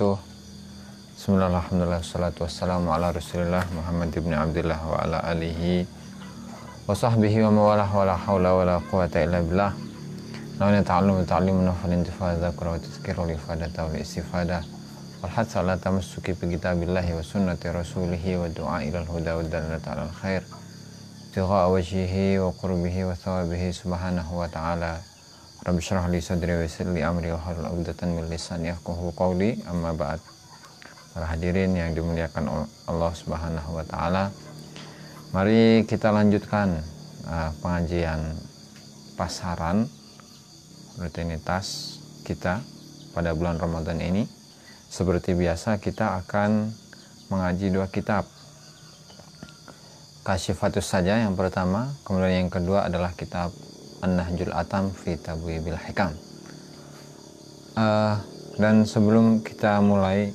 wabarakatuh Bismillahirrahmanirrahim Wassalamu ala rasulillah Muhammad ibn Abdullah wa ala alihi Wa sahbihi wa mawalah wa la hawla wa la quwata illa billah Lawan ta'allumu ta'allimu nafal intifa Zakura wa tizkiru li fadata wa istifada Wal hadsa ala tamassuki bi kitabillahi wa sunnati rasulihi Wa du'a ilal huda wa dalla ta'ala al khair Tiga wajhihi wa qurbihi wa thawabihi subhanahu wa ta'ala Rabbi syrah li sadri wa yassir li amri wa 'uqdatan min lisani yafqahu qawli amma ba'd. Para hadirin yang dimuliakan Allah Subhanahu wa taala. Mari kita lanjutkan uh, pengajian pasaran rutinitas kita pada bulan Ramadan ini. Seperti biasa kita akan mengaji dua kitab. Kasyifatus saja yang pertama, kemudian yang kedua adalah kitab An-Nahjul Atam fi Tabwibil Hikam. Uh, dan sebelum kita mulai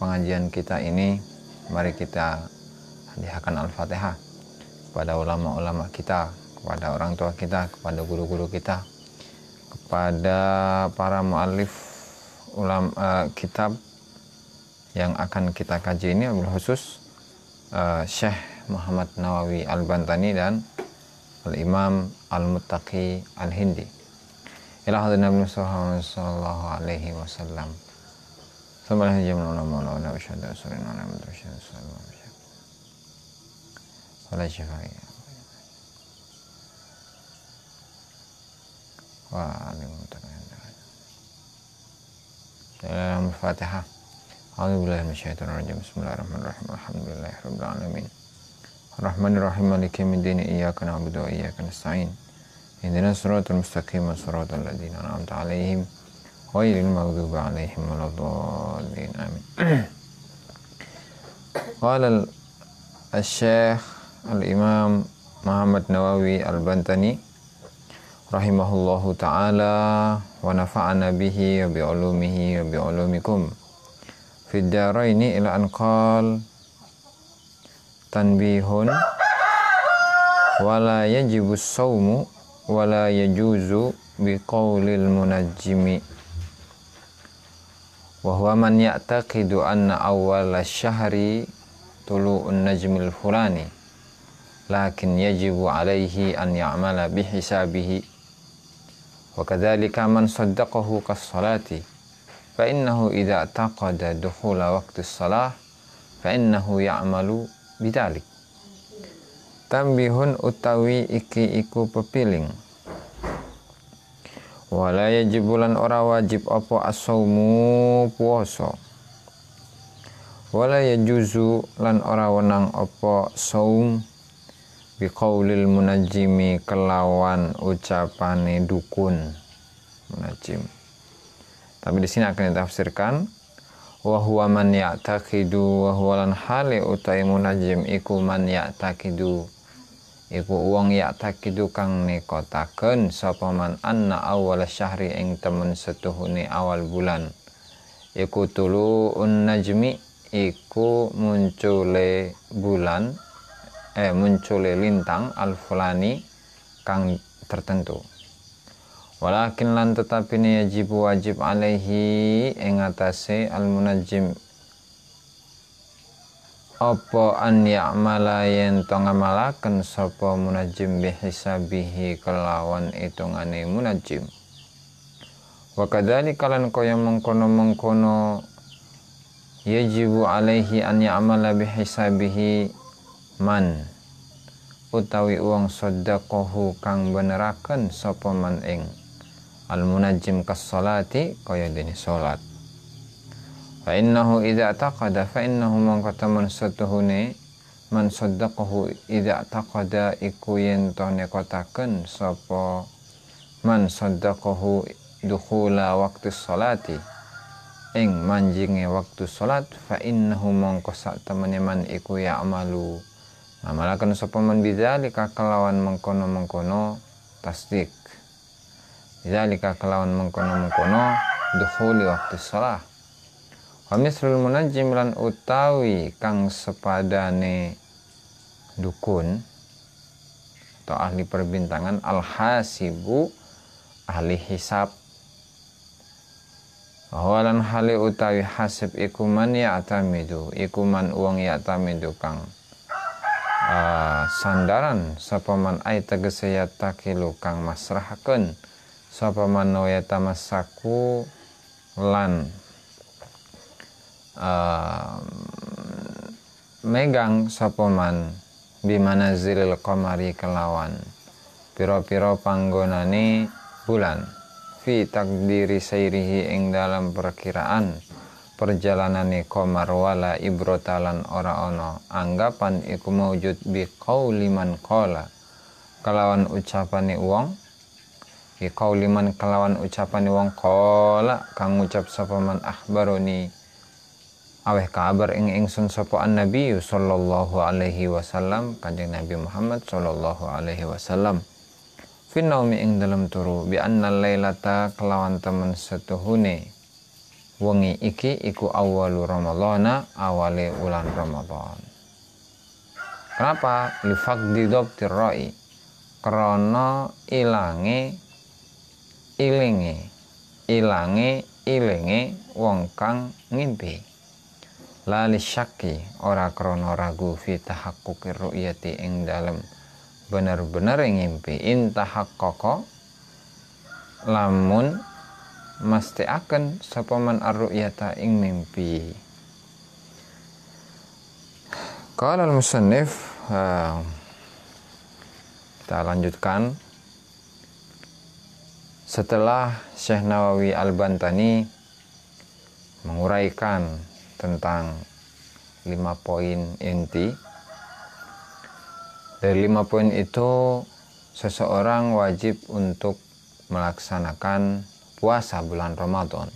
pengajian kita ini, mari kita hadiahkan Al-Fatihah kepada ulama-ulama kita, kepada orang tua kita, kepada guru-guru kita, kepada para mu'alif ulama uh, eh, kitab yang akan kita kaji ini ambil khusus uh, Syekh Muhammad Nawawi Al-Bantani dan Al-Imam المتقي الهندي إلى هذا النبي صلى الله عليه وسلم ثم له يجب أن ولا أشهد أسرين ولا إله إلا الله وأشهد أن ولا شفاء وعلم المتقين الفاتحة أعوذ بالله من الشيطان الرجيم بسم الله الرحمن الرحيم الحمد لله رب العالمين الرحمن الرحيم مالك يوم الدين إياك نعبد وإياك نستعين اهدنا الصراط المستقيم صراط الذين أنعمت عليهم غير المغضوب عليهم ولا الضالين آمين قال الشيخ الإمام محمد نووي البنتني رحمه الله تعالى ونفعنا به وبعلومه وبعلومكم في الدارين إلى أن قال tanbihun wala yajibu saumu wala yajuzu biqaulil munajjimi wa huwa man ya'taqidu anna awwala syahri tulu'un najmil fulani lakin yajibu alaihi an ya'mala bihisabihi wa kadzalika man saddaqahu kas-salati fa innahu idza taqada dukhula waqti as salah fa innahu ya'malu bidalik tambihun utawi iki iku pepiling Walaya jibulan ora wajib apa asaumu puasa Walaya juzu lan ora wenang apa saum biqaulil munajimi kelawan ucapane dukun munajim tapi di sini akan ditafsirkan wa huwa man ya'taqidu wa huwa lan hale utai munajim iku man ya'taqidu iku wong ya'taqidu kang nekotaken sapa man anna awal syahri ing temen setuhuni awal bulan iku tulu najmi iku muncule bulan eh muncule lintang al fulani kang tertentu walakin lan tetapi ni wajib wajib alaihi ingatasi al munajim apa an ya'mala yen tonga malakan sopa munajim bihisabihi kelawan hitungane munajim wa kalan lan kaya mengkono-mengkono yajibu alaihi an ya'mala bihisabihi man utawi uang sodakohu kang benerakan sopo man ing al munajjim kas salati kaya dene salat fa innahu idza taqada fa innahu mangkata man satuhune man saddaqahu idza taqada iku yen to nekotaken sapa man saddaqahu dukhula waqti salati ing manjinge waktu salat fa innahu mangko sak temene man iku ya amalu amalaken sapa man bidzalika kelawan mengkono-mengkono tasdik zalika kelawan mengkono-mengkono dukhuli waktu sholat wa mislul munajjim lan utawi kang sepadane dukun atau ahli perbintangan alhasibu ahli hisab Hawalan hali utawi hasib ikuman ya tamidu ikuman uang ya tamidu kang uh, sandaran sapa man tegese ya takilu kang masrahaken sapa mano yatamasaku lan uh, megang sapa man bimanazilil Komari kelawan piro-piro panggonane bulan fi diri sairihi ing dalam perkiraan perjalanane komar wala ibrotalan ora ono anggapan iku mewujud bi liman qala kelawan ucapane wong liman kelawan ucapan wong qala kang ngucap sapa man akhbaroni aweh kabar ing ingsun sapa Nabi, sallallahu alaihi wasallam kanjeng Nabi Muhammad sallallahu alaihi wasallam finnaumi ing dalam turu bi anna lailata kelawan temen setuhune wengi iki iku awalu ramadhana awale ulan ramadhan kenapa li faqdi dhabtir ra'i krana ilange ilinge ilange ilinge wong kang ngimpi lali syaki ora krono ragu fi tahaqquqi ru'yati ing dalem bener-bener ngimpi in tahaqqaqa lamun mesti akan sepaman aru ruyata ing mimpi Kalau al eh, kita lanjutkan setelah Syekh Nawawi Al-Bantani menguraikan tentang lima poin inti, dari lima poin itu seseorang wajib untuk melaksanakan puasa bulan Ramadan.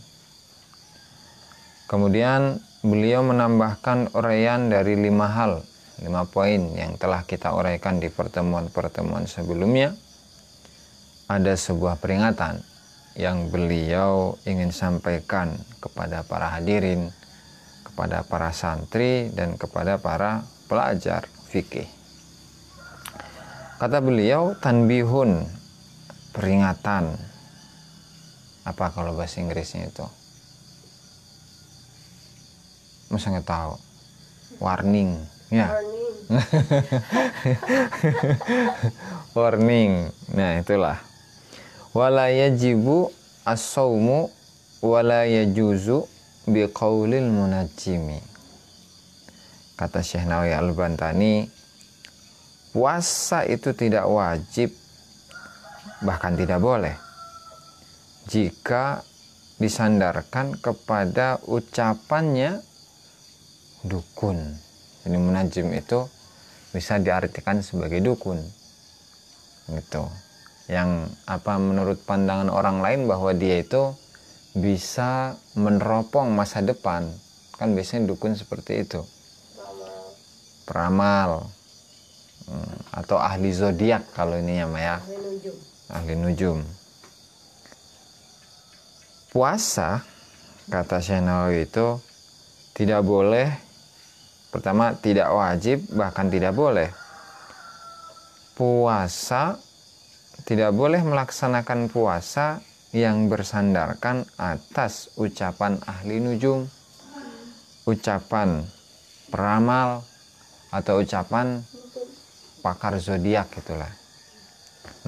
Kemudian beliau menambahkan uraian dari lima hal, lima poin yang telah kita uraikan di pertemuan-pertemuan sebelumnya ada sebuah peringatan yang beliau ingin sampaikan kepada para hadirin, kepada para santri, dan kepada para pelajar fikih. Kata beliau, tanbihun, peringatan. Apa kalau bahasa Inggrisnya itu? Masa nggak tahu? Warning. Ya. Warning. Warning. Nah, itulah wala yajibu as sawmu wala yajuzu biqaulil munajimi kata Syekh Nawawi Al-Bantani puasa itu tidak wajib bahkan tidak boleh jika disandarkan kepada ucapannya dukun ini munajim itu bisa diartikan sebagai dukun gitu yang apa menurut pandangan orang lain bahwa dia itu bisa meneropong masa depan kan biasanya dukun seperti itu peramal hmm, atau ahli zodiak kalau ini ya Maya ahli nujum puasa kata Syekh itu tidak boleh pertama tidak wajib bahkan tidak boleh puasa tidak boleh melaksanakan puasa yang bersandarkan atas ucapan ahli nujum, ucapan peramal, atau ucapan pakar zodiak itulah.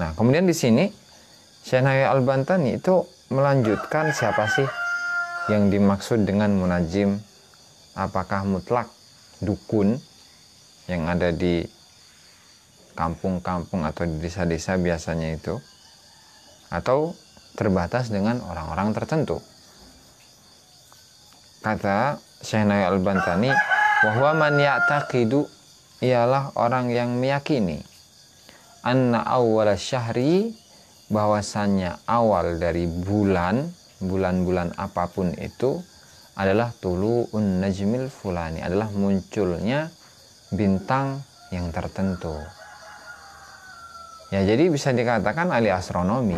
Nah, kemudian di sini Syenawi Al-Bantani itu melanjutkan siapa sih yang dimaksud dengan munajim? Apakah mutlak dukun yang ada di kampung-kampung atau di desa-desa biasanya itu atau terbatas dengan orang-orang tertentu. Kata Syekh Nawawi Al-Bantani, bahwa man ya'taqidu ialah orang yang meyakini anna awal syahri bahwasannya awal dari bulan bulan-bulan apapun itu adalah tulu'un najmil fulani adalah munculnya bintang yang tertentu Ya jadi bisa dikatakan ahli astronomi,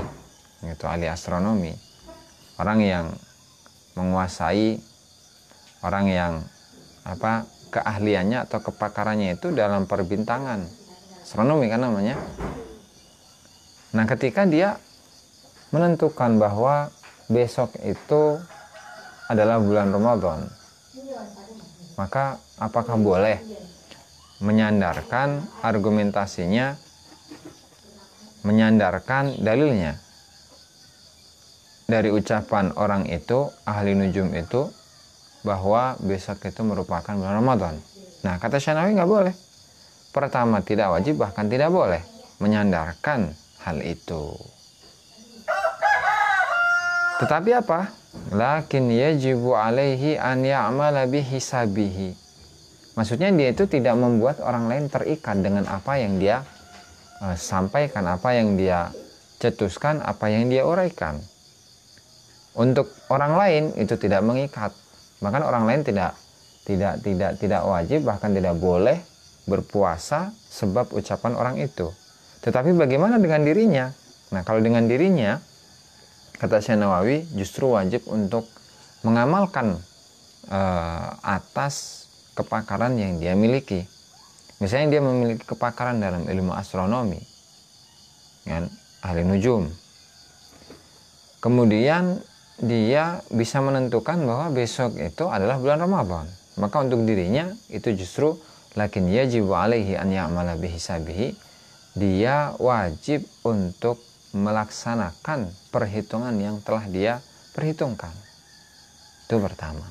itu ahli astronomi. Orang yang menguasai orang yang apa keahliannya atau kepakarannya itu dalam perbintangan. Astronomi kan namanya. Nah, ketika dia menentukan bahwa besok itu adalah bulan Ramadan, maka apakah boleh menyandarkan argumentasinya menyandarkan dalilnya dari ucapan orang itu ahli nujum itu bahwa besok itu merupakan bulan Ramadan. Nah kata Syanawi nggak boleh. Pertama tidak wajib bahkan tidak boleh menyandarkan hal itu. Tetapi apa? Lakin yajibu alaihi an ya'mala bihisabihi. Maksudnya dia itu tidak membuat orang lain terikat dengan apa yang dia Eh, sampaikan apa yang dia cetuskan, apa yang dia uraikan. Untuk orang lain itu tidak mengikat. Bahkan orang lain tidak tidak tidak tidak wajib bahkan tidak boleh berpuasa sebab ucapan orang itu. Tetapi bagaimana dengan dirinya? Nah, kalau dengan dirinya kata Syekh Nawawi justru wajib untuk mengamalkan uh, atas kepakaran yang dia miliki. Misalnya dia memiliki kepakaran dalam ilmu astronomi, kan, ahli nujum. Kemudian dia bisa menentukan bahwa besok itu adalah bulan Ramadan. Maka untuk dirinya itu justru lakin yajibu alaihi an ya'mala bihisabihi. Dia wajib untuk melaksanakan perhitungan yang telah dia perhitungkan. Itu pertama.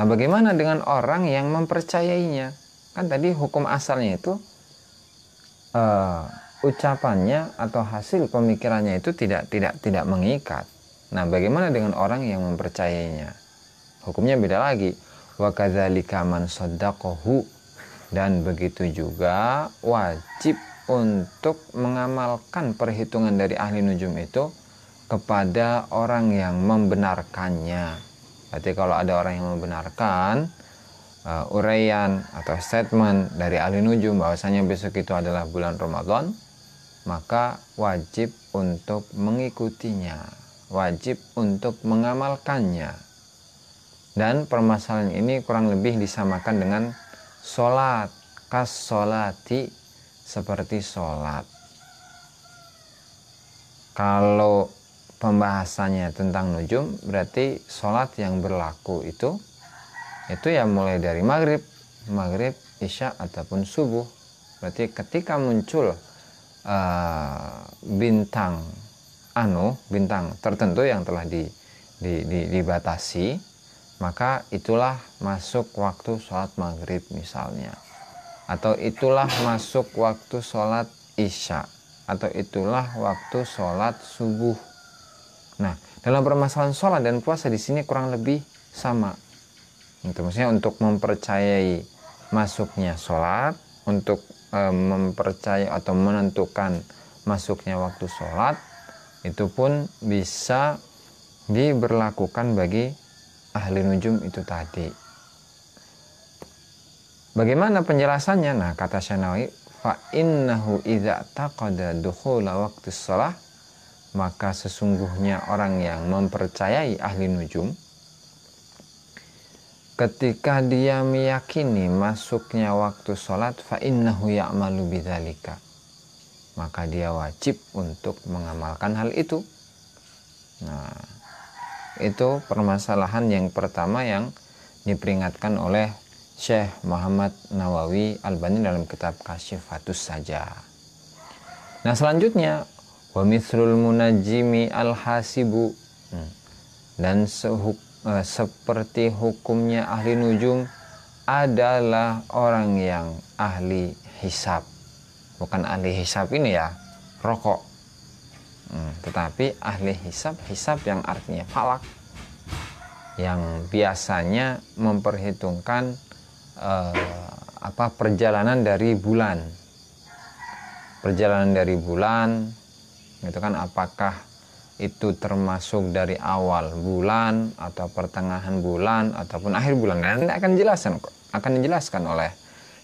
Nah, bagaimana dengan orang yang mempercayainya? kan tadi hukum asalnya itu uh, ucapannya atau hasil pemikirannya itu tidak tidak tidak mengikat. Nah, bagaimana dengan orang yang mempercayainya? Hukumnya beda lagi. Wa kadzalika man saddaqahu dan begitu juga wajib untuk mengamalkan perhitungan dari ahli nujum itu kepada orang yang membenarkannya. Berarti kalau ada orang yang membenarkan, uh, uraian atau statement dari ahli nujum bahwasanya besok itu adalah bulan Ramadan, maka wajib untuk mengikutinya, wajib untuk mengamalkannya. Dan permasalahan ini kurang lebih disamakan dengan sholat, kas sholati seperti sholat. Kalau pembahasannya tentang nujum, berarti sholat yang berlaku itu itu ya mulai dari maghrib maghrib isya ataupun subuh berarti ketika muncul uh, bintang anu bintang tertentu yang telah di, di, di, dibatasi maka itulah masuk waktu sholat maghrib misalnya atau itulah masuk waktu sholat isya atau itulah waktu sholat subuh nah dalam permasalahan sholat dan puasa di sini kurang lebih sama itu maksudnya untuk mempercayai masuknya sholat untuk e, mempercayai atau menentukan masuknya waktu sholat itu pun bisa diberlakukan bagi ahli nujum itu tadi. Bagaimana penjelasannya? Nah, kata Syanawi, fa innahu idza taqada dukhula waktu shalah maka sesungguhnya orang yang mempercayai ahli nujum ketika dia meyakini masuknya waktu sholat fa'innahu ya'malu bidzalika maka dia wajib untuk mengamalkan hal itu nah itu permasalahan yang pertama yang diperingatkan oleh Syekh Muhammad Nawawi al Bani dalam kitab Kasyifatus saja nah selanjutnya wa mithrul munajimi al hasibu hmm. dan sehuk Eh, seperti hukumnya ahli nujum adalah orang yang ahli hisap bukan ahli hisap ini ya rokok hmm, tetapi ahli hisap hisap yang artinya falak yang biasanya memperhitungkan eh, apa perjalanan dari bulan perjalanan dari bulan itu kan apakah itu termasuk dari awal bulan atau pertengahan bulan ataupun akhir bulan nanti akan dijelaskan akan dijelaskan oleh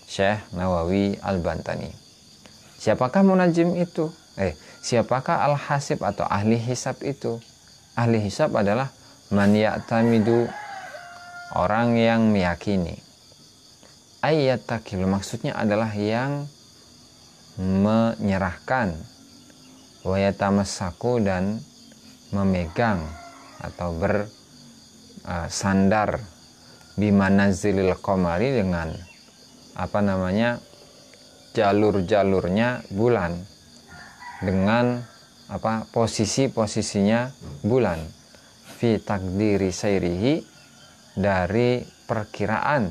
Syekh Nawawi Al-Bantani. Siapakah munajim itu? Eh, siapakah al-hasib atau ahli hisab itu? Ahli hisab adalah man ya'tamidu orang yang meyakini. Ayat takil maksudnya adalah yang menyerahkan wayatamasaku dan memegang atau bersandar zilil komari dengan apa namanya jalur-jalurnya bulan dengan apa posisi-posisinya bulan fi takdiri sairihi dari perkiraan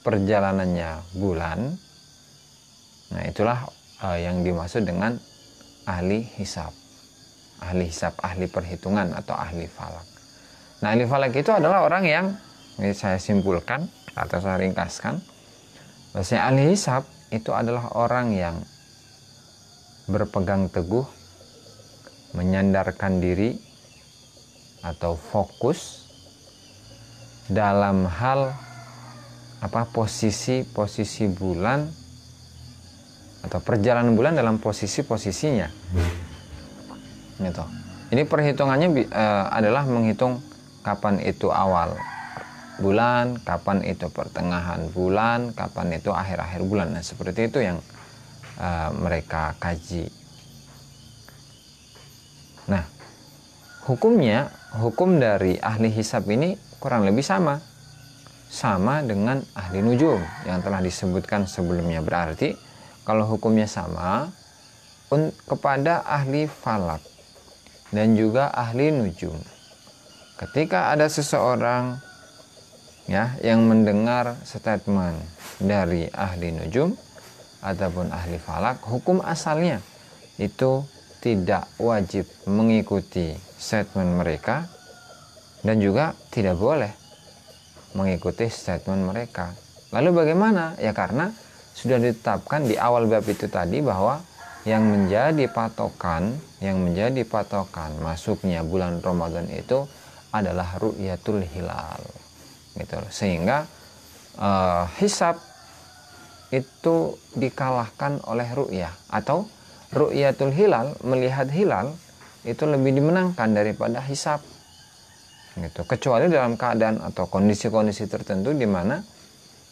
perjalanannya bulan nah itulah eh, yang dimaksud dengan ahli hisab ahli hisap ahli perhitungan atau ahli falak. Nah, ahli falak itu adalah orang yang ini saya simpulkan atau saya ringkaskan bahwasanya ahli hisap itu adalah orang yang berpegang teguh menyandarkan diri atau fokus dalam hal apa posisi-posisi bulan atau perjalanan bulan dalam posisi-posisinya gitu. Jadi perhitungannya uh, adalah menghitung kapan itu awal bulan, kapan itu pertengahan bulan, kapan itu akhir-akhir bulan. Nah, seperti itu yang uh, mereka kaji. Nah, hukumnya, hukum dari ahli hisab ini kurang lebih sama. Sama dengan ahli nujum yang telah disebutkan sebelumnya. Berarti kalau hukumnya sama kepada ahli falak dan juga ahli nujum. Ketika ada seseorang ya yang mendengar statement dari ahli nujum ataupun ahli falak, hukum asalnya itu tidak wajib mengikuti statement mereka dan juga tidak boleh mengikuti statement mereka. Lalu bagaimana? Ya karena sudah ditetapkan di awal bab itu tadi bahwa yang menjadi patokan yang menjadi patokan masuknya bulan Ramadan itu adalah ru'yatul hilal gitu sehingga uh, hisab itu dikalahkan oleh ru'yah atau ru'yatul hilal melihat hilal itu lebih dimenangkan daripada hisab gitu kecuali dalam keadaan atau kondisi-kondisi tertentu di mana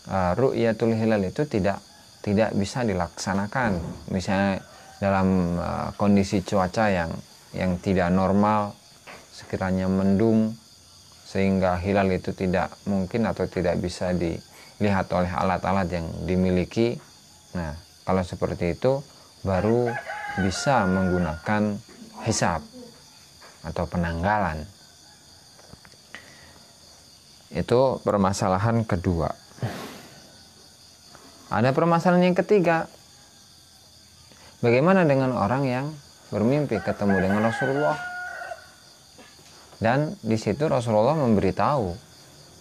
uh, ru'yatul hilal itu tidak tidak bisa dilaksanakan misalnya dalam uh, kondisi cuaca yang yang tidak normal sekiranya mendung sehingga hilal itu tidak mungkin atau tidak bisa dilihat oleh alat-alat yang dimiliki. Nah, kalau seperti itu baru bisa menggunakan hisap atau penanggalan. Itu permasalahan kedua. Ada permasalahan yang ketiga, Bagaimana dengan orang yang bermimpi ketemu dengan Rasulullah? Dan di situ Rasulullah memberitahu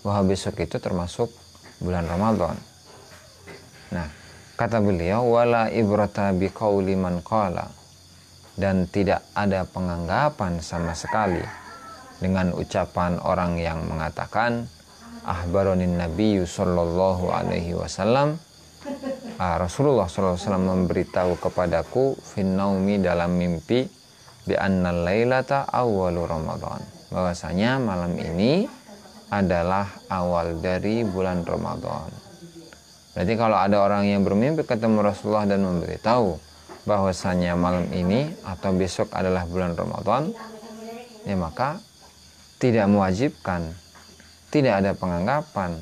bahwa besok itu termasuk bulan Ramadan. Nah, kata beliau wala ibrata biqauli man qala dan tidak ada penganggapan sama sekali dengan ucapan orang yang mengatakan ahbaronin nabiyyu sallallahu alaihi wasallam Ah, Rasulullah SAW memberitahu kepadaku finnaumi dalam mimpi bi anna lailata awwalu Ramadan. Bahwasanya malam ini adalah awal dari bulan Ramadan. Berarti kalau ada orang yang bermimpi ketemu Rasulullah dan memberitahu bahwasanya malam ini atau besok adalah bulan Ramadan, ya maka tidak mewajibkan, tidak ada penganggapan,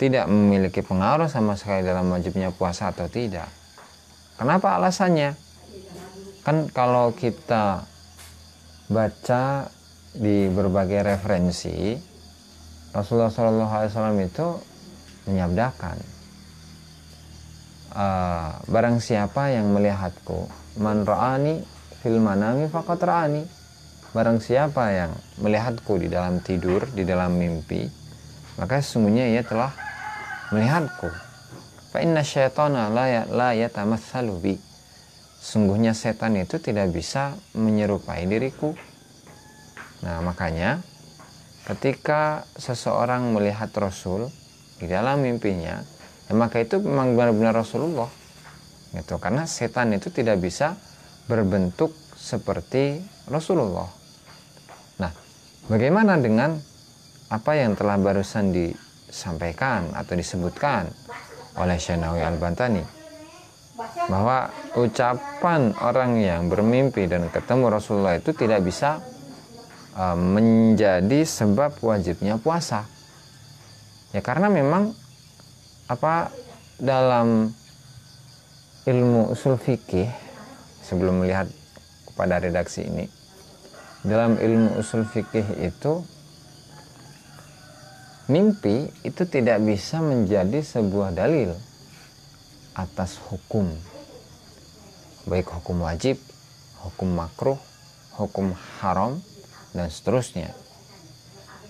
tidak memiliki pengaruh sama sekali dalam wajibnya puasa atau tidak. Kenapa alasannya? Kan kalau kita baca di berbagai referensi Rasulullah Shallallahu Alaihi Wasallam itu menyabdakan e, barang siapa yang melihatku man ra'ani fil manami faqat barang siapa yang melihatku di dalam tidur di dalam mimpi maka sesungguhnya ia telah melihatku. Fa inna syaitana la, ya, la yatamatsalu bi. Sungguhnya setan itu tidak bisa menyerupai diriku. Nah, makanya ketika seseorang melihat Rasul di dalam mimpinya, ya maka itu memang benar-benar Rasulullah. Gitu, karena setan itu tidak bisa berbentuk seperti Rasulullah. Nah, bagaimana dengan apa yang telah barusan di disampaikan atau disebutkan oleh Syanawi Al-Bantani bahwa ucapan orang yang bermimpi dan ketemu Rasulullah itu tidak bisa e, menjadi sebab wajibnya puasa. Ya karena memang apa dalam ilmu usul fikih sebelum melihat kepada redaksi ini dalam ilmu usul fikih itu mimpi itu tidak bisa menjadi sebuah dalil atas hukum baik hukum wajib, hukum makruh, hukum haram dan seterusnya.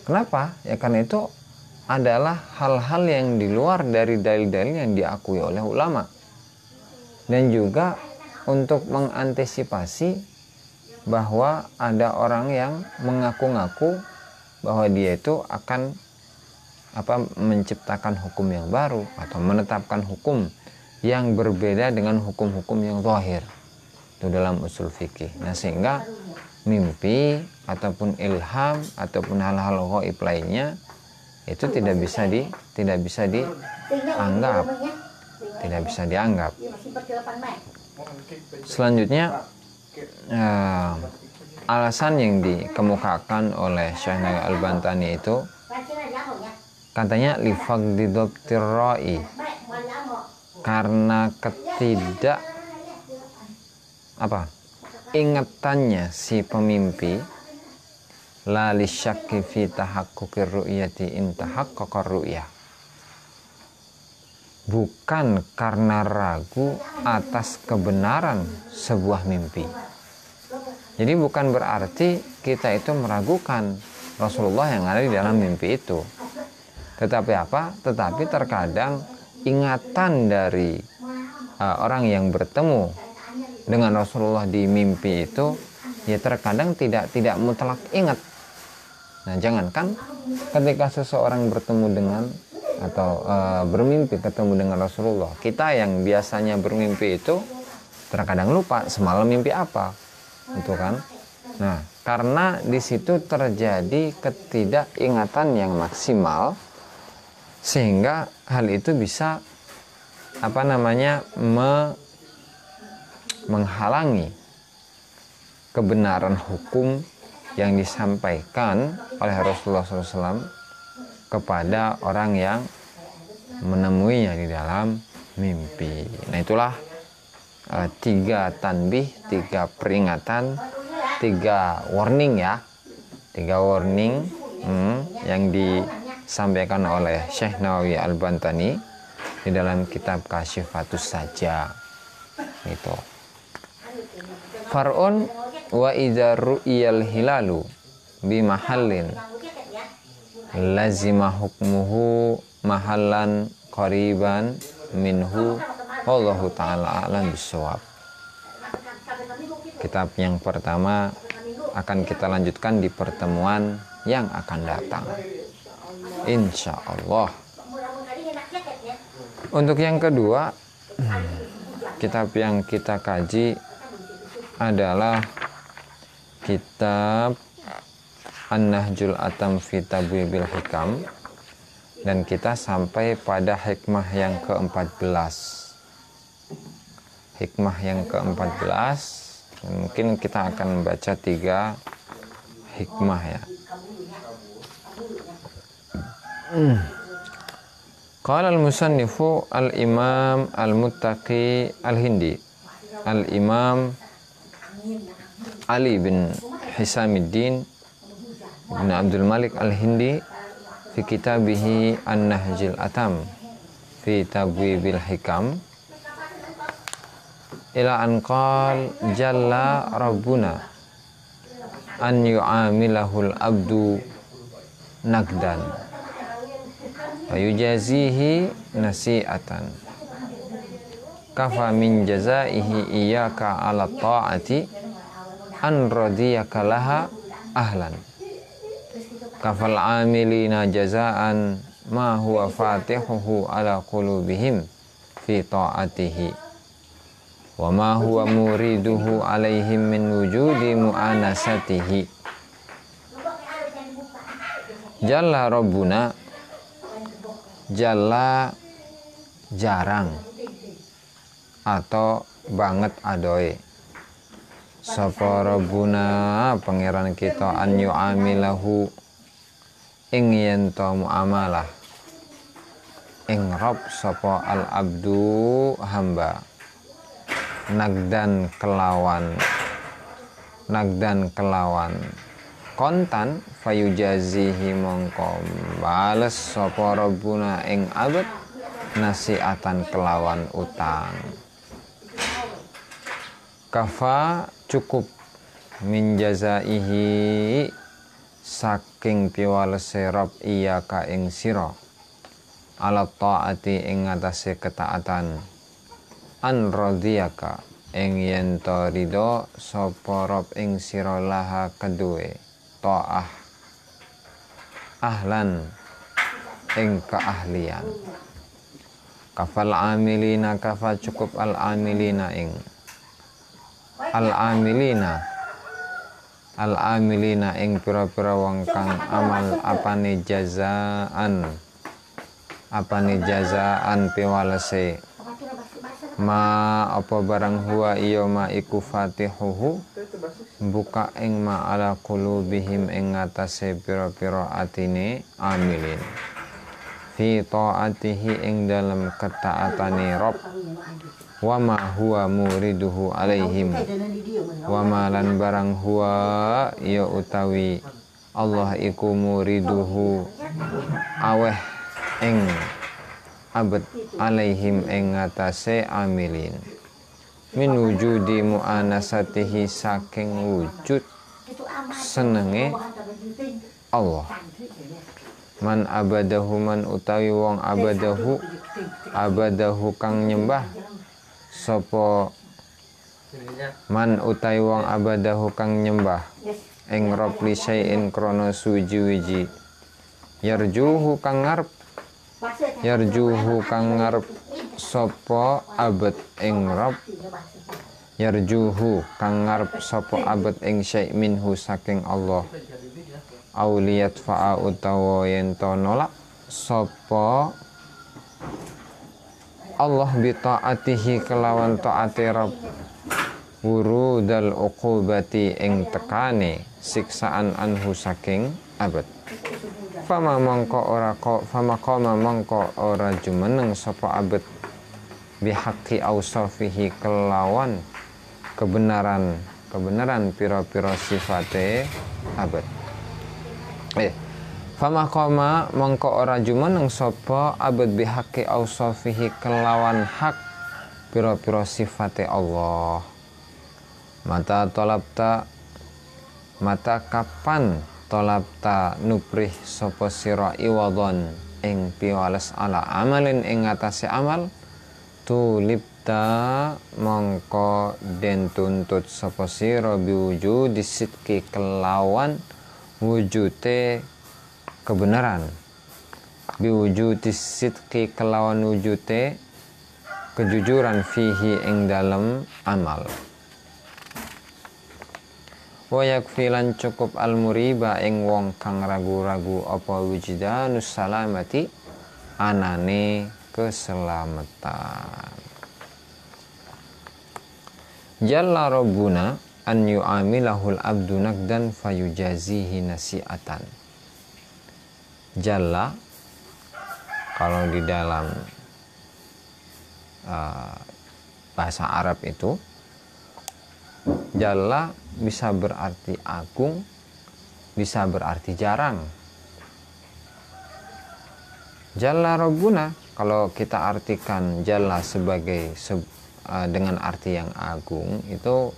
Kenapa? Ya karena itu adalah hal-hal yang di luar dari dalil-dalil yang diakui oleh ulama. Dan juga untuk mengantisipasi bahwa ada orang yang mengaku-ngaku bahwa dia itu akan apa menciptakan hukum yang baru atau menetapkan hukum yang berbeda dengan hukum-hukum yang zahir itu dalam usul fikih. Nah, sehingga mimpi ataupun ilham ataupun hal-hal gaib lainnya itu tidak bisa di tidak bisa dianggap. Tidak bisa dianggap. Ya, Selanjutnya uh, alasan yang dikemukakan oleh Syekh Al-Bantani itu katanya didoptiroi karena ketidak apa ingatannya si pemimpi lali syakki fi tahakkukir ru'yati in tahakkakar bukan karena ragu atas kebenaran sebuah mimpi jadi bukan berarti kita itu meragukan Rasulullah yang ada di dalam mimpi itu tetapi apa? Tetapi terkadang ingatan dari uh, orang yang bertemu dengan Rasulullah di mimpi itu ya terkadang tidak tidak mutlak ingat. Nah, jangankan ketika seseorang bertemu dengan atau e, bermimpi ketemu dengan Rasulullah, kita yang biasanya bermimpi itu terkadang lupa semalam mimpi apa. Itu kan? Nah, karena di situ terjadi ketidakingatan yang maksimal sehingga hal itu bisa apa namanya me, menghalangi kebenaran hukum yang disampaikan oleh Rasulullah SAW kepada orang yang menemuinya di dalam mimpi. Nah itulah e, tiga tanbih, tiga peringatan, tiga warning ya, tiga warning hmm, yang di disampaikan oleh Syekh Nawawi Al-Bantani di dalam kitab Kasyifatus saja itu Far'un wa idza ru'iyal hilalu bi mahallin lazima hukmuhu mahallan qariban minhu Allahu taala a'lam bisawab kitab yang pertama akan kita lanjutkan di pertemuan yang akan datang. Insya Allah. Untuk yang kedua, hmm, ya, kitab yang kita kaji adalah kitab An-Nahjul Atam Bil Hikam dan kita sampai pada hikmah yang ke-14. Hikmah yang ke-14 mungkin kita akan membaca tiga hikmah ya. Qala al-musannifu al-imam al-muttaqi al-hindi al-imam Ali bin Hisamuddin bin Abdul Malik al-Hindi fi kitabihi An-Nahjil Atam fi Tabwibil Hikam ila an qal jalla rabbuna an yu'amilahul abdu nagdan yujazihi nasi'atan kafa min jazaihi iyaka ala ta'ati an radiyaka laha ahlan kafal amilina jazaan ma huwa fatihuhu ala qulubihim fi ta'atihi wa ma huwa muriduhu alaihim min wujudi mu'anasatihi jalla rabbuna jala jarang atau banget adoe sapa rabbuna pangeran kita an yu'amilahu ing yen to muamalah ing rob sapa al abdu hamba nagdan kelawan nagdan kelawan kontan fayujazihi mongko bales sapa rabbuna ing abet nasiatan kelawan utang kafa cukup minjazaihi saking piwalese serap iya ka ing sira ala taati ing atase ketaatan an radiyaka ing yen rido sapa rob ing sira laha kedue ta'ah ahlan ing keahlian kafal amilina kafa cukup al amilina ing al amilina al amilina ing pira-pira wong kang amal apane jazaan apane jazaan piwalese ma apa barang huwa iyo ma iku fatihuhu buka ing ma ala kulubihim ing atase piro piro atine amilin fi taatihi ing dalam ketaatani rob wa ma huwa muriduhu alaihim wa ma lan barang huwa iyo utawi Allah iku muriduhu aweh ing abad alaihim ing amilin min wujudi mu'anasatihi saking wujud senenge Allah man abadahu man utawi wong abadahu abadahu kang nyembah sopo man utawi wong abadahu kang nyembah ing rob li syai'in suji wiji yarjuhu kang ngarep yarjuhu kang ngarep sopo abad ing rob yarjuhu kang ngarep sopo abad ing syai minhu saking Allah auliyat fa'a utawa yen nolak sopo Allah bita'atihi kelawan taati rob dal uqubati ing tekane siksaan anhu saking abad fama mangko ora ko fama koma mangko ora jumeneng sapa abet bihaqi ausafihi kelawan kebenaran kebenaran pira-pira sifate abet eh fama koma mangko ora jumeneng sapa abet bihaqi ausafihi kelawan hak pira-pira sifate Allah mata tolapta mata kapan tolabta nubrih sopo siro iwadon ing piwales ala amalin ing atasi amal ta mongko den tuntut sopo siro biwujud disitki kelawan wujute kebenaran biwujud disitki kelawan wujute kejujuran fihi ing dalem amal wa filan cukup al muriba ing wong kang ragu-ragu apa wujdanus salamati anane keselamatan jalla rabbuna an yu'amilahul abdu nakdan fayujazihi nasi'atan jalla kalau di dalam uh, bahasa Arab itu jalla bisa berarti agung, bisa berarti jarang. Jalla robuna kalau kita artikan jalla sebagai se, e, dengan arti yang agung, itu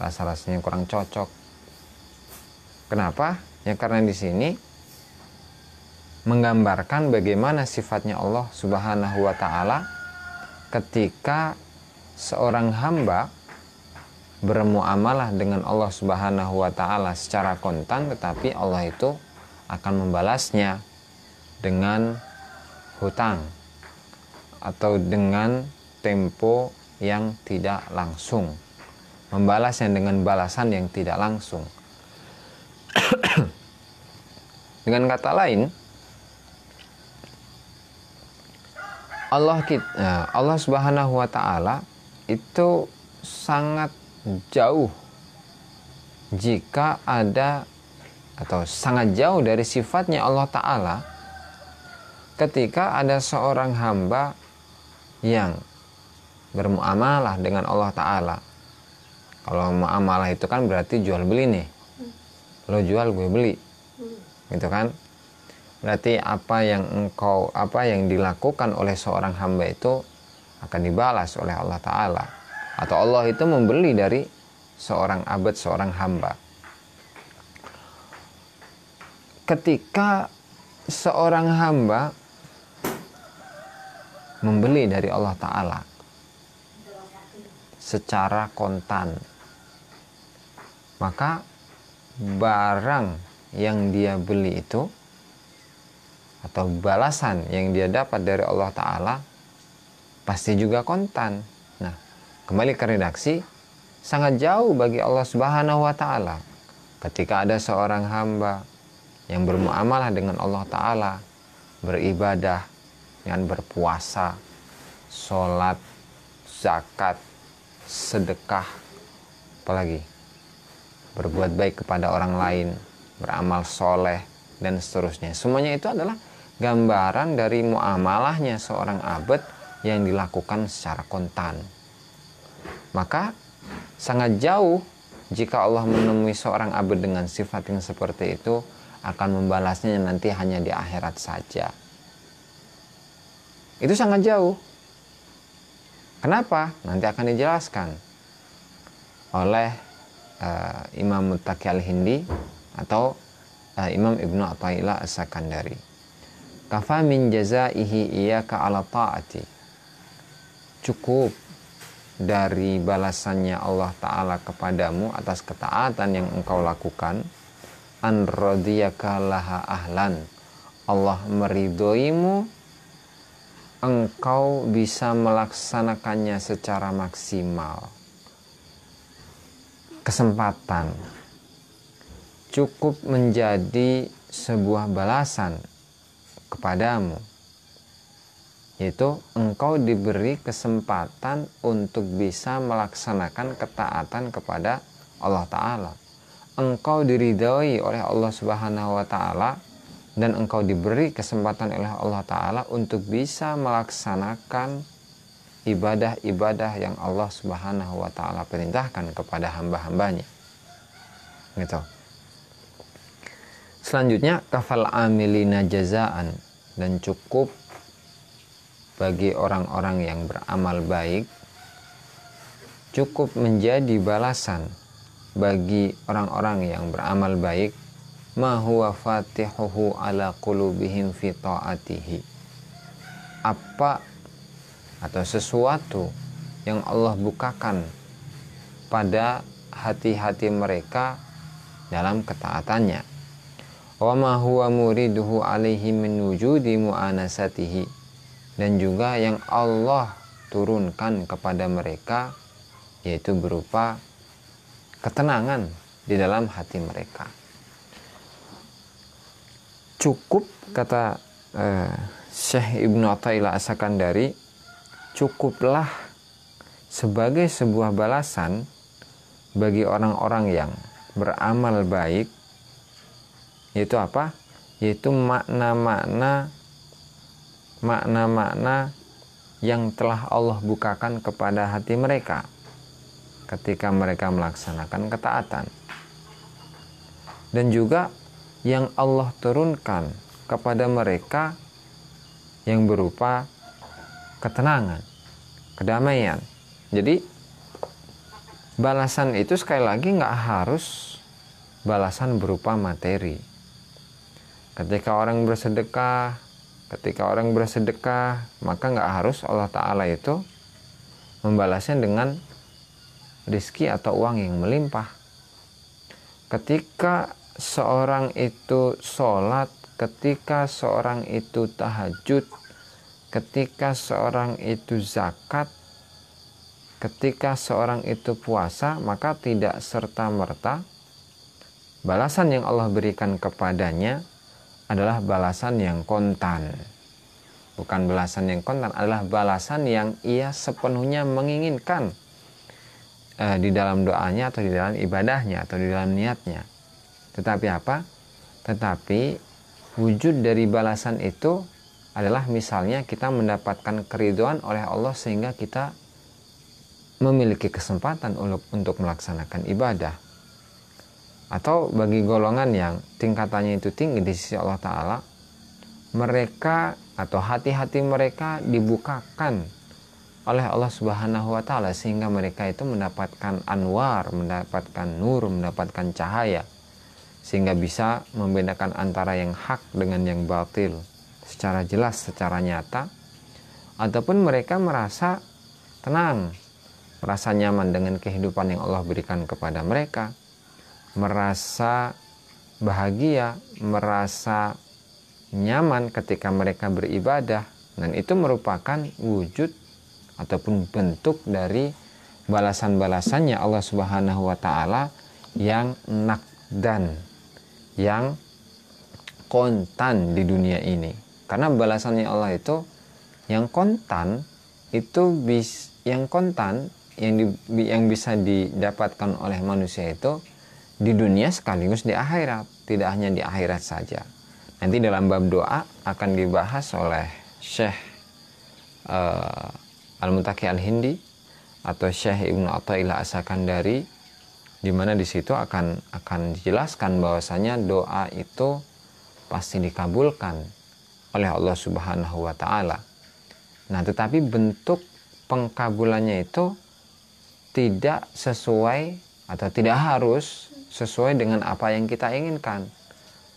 rasa-rasanya kurang cocok. Kenapa? Ya karena di sini menggambarkan bagaimana sifatnya Allah Subhanahu wa taala ketika seorang hamba bermuamalah dengan Allah Subhanahu wa taala secara kontan tetapi Allah itu akan membalasnya dengan hutang atau dengan tempo yang tidak langsung membalasnya dengan balasan yang tidak langsung dengan kata lain Allah kita, eh, Allah Subhanahu wa taala itu sangat jauh jika ada atau sangat jauh dari sifatnya Allah Ta'ala ketika ada seorang hamba yang bermuamalah dengan Allah Ta'ala kalau muamalah itu kan berarti jual beli nih lo jual gue beli gitu kan berarti apa yang engkau apa yang dilakukan oleh seorang hamba itu akan dibalas oleh Allah Ta'ala atau Allah itu membeli dari seorang abad, seorang hamba. Ketika seorang hamba membeli dari Allah Ta'ala secara kontan, maka barang yang dia beli itu atau balasan yang dia dapat dari Allah Ta'ala pasti juga kontan Kembali ke redaksi, sangat jauh bagi Allah Subhanahu wa taala ketika ada seorang hamba yang bermuamalah dengan Allah taala, beribadah dengan berpuasa, salat zakat, sedekah, apalagi berbuat baik kepada orang lain, beramal soleh, dan seterusnya. Semuanya itu adalah gambaran dari muamalahnya seorang abad yang dilakukan secara kontan. Maka sangat jauh jika Allah menemui seorang abu dengan sifat yang seperti itu akan membalasnya nanti hanya di akhirat saja. Itu sangat jauh. Kenapa? Nanti akan dijelaskan oleh uh, Imam Mutaki al-Hindi atau uh, Imam Ibnu Athaillah as-Sakandari. Kafa min jazaihi iyyaka ala ta'ati. Cukup dari balasannya Allah Ta'ala kepadamu atas ketaatan yang engkau lakukan an laha ahlan Allah meridoimu engkau bisa melaksanakannya secara maksimal kesempatan cukup menjadi sebuah balasan kepadamu yaitu engkau diberi kesempatan untuk bisa melaksanakan ketaatan kepada Allah Ta'ala. Engkau diridhoi oleh Allah Subhanahu wa Ta'ala, dan engkau diberi kesempatan oleh Allah Ta'ala untuk bisa melaksanakan ibadah-ibadah yang Allah Subhanahu wa Ta'ala perintahkan kepada hamba-hambanya. Gitu. Selanjutnya, kafal amilina jazaan dan cukup bagi orang-orang yang beramal baik cukup menjadi balasan bagi orang-orang yang beramal baik ma huwa fatihuhu ala qulubihim fi ta'atihi apa atau sesuatu yang Allah bukakan pada hati-hati mereka dalam ketaatannya wa ma huwa muriduhu alaihim min wujudi mu'anasatihi dan juga yang Allah turunkan kepada mereka yaitu berupa ketenangan di dalam hati mereka. Cukup kata eh, Syekh Ibnu asakan dari cukuplah sebagai sebuah balasan bagi orang-orang yang beramal baik yaitu apa? yaitu makna-makna makna-makna yang telah Allah bukakan kepada hati mereka ketika mereka melaksanakan ketaatan, dan juga yang Allah turunkan kepada mereka yang berupa ketenangan, kedamaian. Jadi, balasan itu sekali lagi nggak harus balasan berupa materi. Ketika orang bersedekah, Ketika orang bersedekah, maka nggak harus Allah Ta'ala itu membalasnya dengan rizki atau uang yang melimpah. Ketika seorang itu sholat, ketika seorang itu tahajud, ketika seorang itu zakat, ketika seorang itu puasa, maka tidak serta-merta balasan yang Allah berikan kepadanya adalah balasan yang kontan. Bukan balasan yang kontan, adalah balasan yang ia sepenuhnya menginginkan e, di dalam doanya atau di dalam ibadahnya atau di dalam niatnya. Tetapi apa? Tetapi wujud dari balasan itu adalah misalnya kita mendapatkan keriduan oleh Allah sehingga kita memiliki kesempatan untuk melaksanakan ibadah atau bagi golongan yang tingkatannya itu tinggi di sisi Allah Ta'ala, mereka atau hati-hati mereka dibukakan oleh Allah Subhanahu wa Ta'ala, sehingga mereka itu mendapatkan anwar, mendapatkan nur, mendapatkan cahaya, sehingga bisa membedakan antara yang hak dengan yang batil secara jelas, secara nyata, ataupun mereka merasa tenang, merasa nyaman dengan kehidupan yang Allah berikan kepada mereka merasa bahagia, merasa nyaman ketika mereka beribadah dan itu merupakan wujud ataupun bentuk dari balasan-balasannya Allah Subhanahu wa taala yang dan yang kontan di dunia ini. Karena balasannya Allah itu yang kontan itu bis yang kontan yang di, yang bisa didapatkan oleh manusia itu di dunia sekaligus di akhirat, tidak hanya di akhirat saja. Nanti dalam bab doa akan dibahas oleh Syekh uh, eh, Al-Mutaki Al-Hindi atau Syekh Ibnu Athaillah Asakandari di mana di situ akan akan dijelaskan bahwasanya doa itu pasti dikabulkan oleh Allah Subhanahu wa taala. Nah, tetapi bentuk pengkabulannya itu tidak sesuai atau tidak harus sesuai dengan apa yang kita inginkan.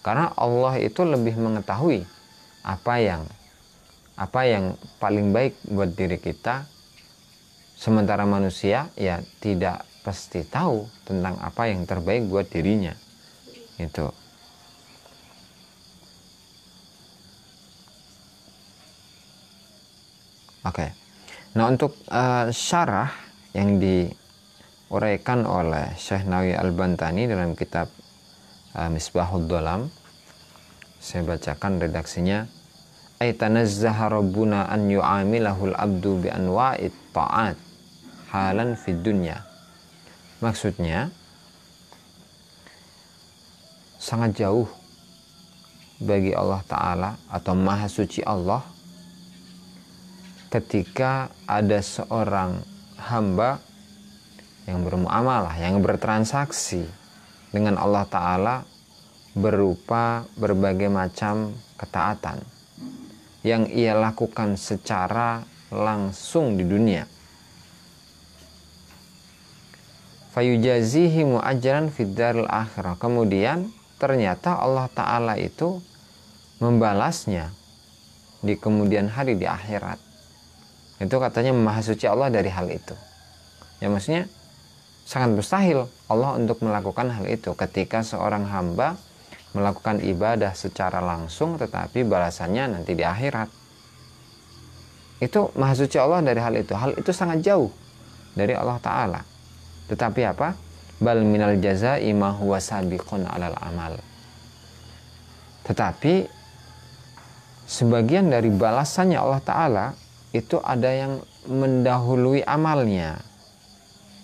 Karena Allah itu lebih mengetahui apa yang apa yang paling baik buat diri kita. Sementara manusia ya tidak pasti tahu tentang apa yang terbaik buat dirinya. Itu. Oke. Okay. Nah, untuk uh, syarah yang di uraikan oleh Syekh Nawawi Al-Bantani dalam kitab uh, Misbahul Dolam. Saya bacakan redaksinya. Ay tanazzaha rabbuna an yu'amilahul abdu bi anwa'it ta'at halan fid dunya. Maksudnya, sangat jauh bagi Allah Ta'ala atau Maha Suci Allah ketika ada seorang hamba yang bermuamalah, yang bertransaksi dengan Allah Ta'ala berupa berbagai macam ketaatan yang ia lakukan secara langsung di dunia. Fayujazihi ajaran fiddaril akhirah. Kemudian ternyata Allah Ta'ala itu membalasnya di kemudian hari di akhirat. Itu katanya maha suci Allah dari hal itu. Ya maksudnya sangat mustahil Allah untuk melakukan hal itu ketika seorang hamba melakukan ibadah secara langsung tetapi balasannya nanti di akhirat. Itu maha suci Allah dari hal itu. Hal itu sangat jauh dari Allah Ta'ala. Tetapi apa? Bal minal jaza imah wasabi sabiqun alal amal. Tetapi sebagian dari balasannya Allah Ta'ala itu ada yang mendahului amalnya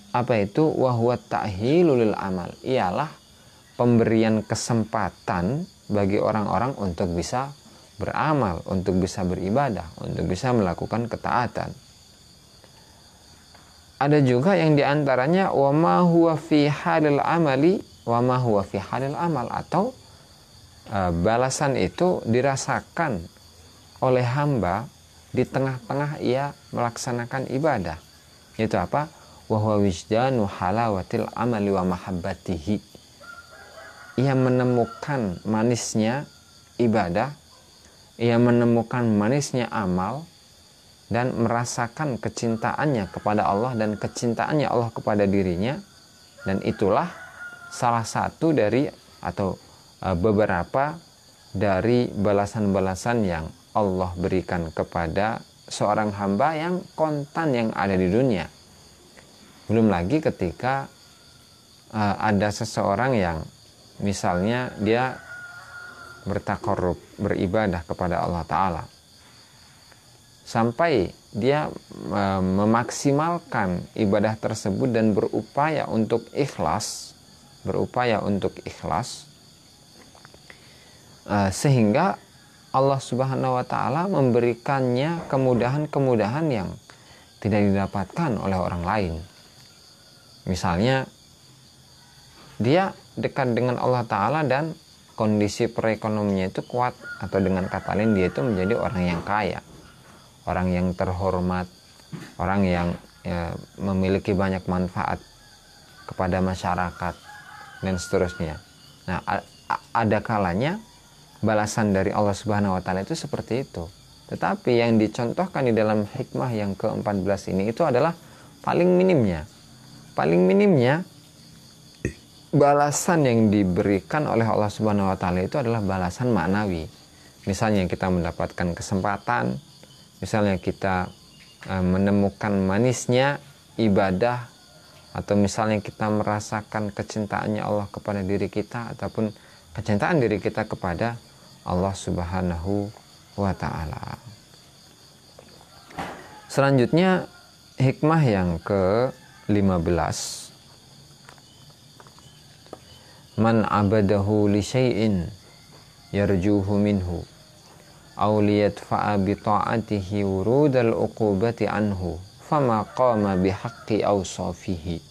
apa itu wahwa ta'hilul amal ialah pemberian kesempatan bagi orang-orang untuk bisa beramal, untuk bisa beribadah, untuk bisa melakukan ketaatan. Ada juga yang diantaranya wama huwa fi halil amali wama huwa fi halil amal atau e, balasan itu dirasakan oleh hamba di tengah-tengah ia melaksanakan ibadah. Itu apa? wahwa wisdanu halawatil amali wa mahabbatihi ia menemukan manisnya ibadah ia menemukan manisnya amal dan merasakan kecintaannya kepada Allah dan kecintaannya Allah kepada dirinya dan itulah salah satu dari atau eh, beberapa dari balasan-balasan yang Allah berikan kepada seorang hamba yang kontan yang ada di dunia belum lagi ketika uh, ada seseorang yang misalnya dia bertakorup, beribadah kepada Allah Ta'ala. Sampai dia e, memaksimalkan ibadah tersebut dan berupaya untuk ikhlas, berupaya untuk ikhlas, e, sehingga Allah Subhanahu wa Ta'ala memberikannya kemudahan-kemudahan yang tidak didapatkan oleh orang lain. Misalnya dia dekat dengan Allah Ta'ala dan kondisi perekonomiannya itu kuat atau dengan kata lain dia itu menjadi orang yang kaya orang yang terhormat orang yang ya, memiliki banyak manfaat kepada masyarakat dan seterusnya nah ada kalanya balasan dari Allah Subhanahu wa taala itu seperti itu tetapi yang dicontohkan di dalam hikmah yang ke-14 ini itu adalah paling minimnya paling minimnya balasan yang diberikan oleh Allah Subhanahu wa taala itu adalah balasan maknawi. Misalnya kita mendapatkan kesempatan, misalnya kita e, menemukan manisnya ibadah atau misalnya kita merasakan kecintaannya Allah kepada diri kita ataupun kecintaan diri kita kepada Allah Subhanahu wa taala. Selanjutnya hikmah yang ke 15 Man abadahu li syai'in yarjuhu minhu aw yadfa'a bi ta'atihi wurudal uqubati anhu fama qama bi haqqi awsafihi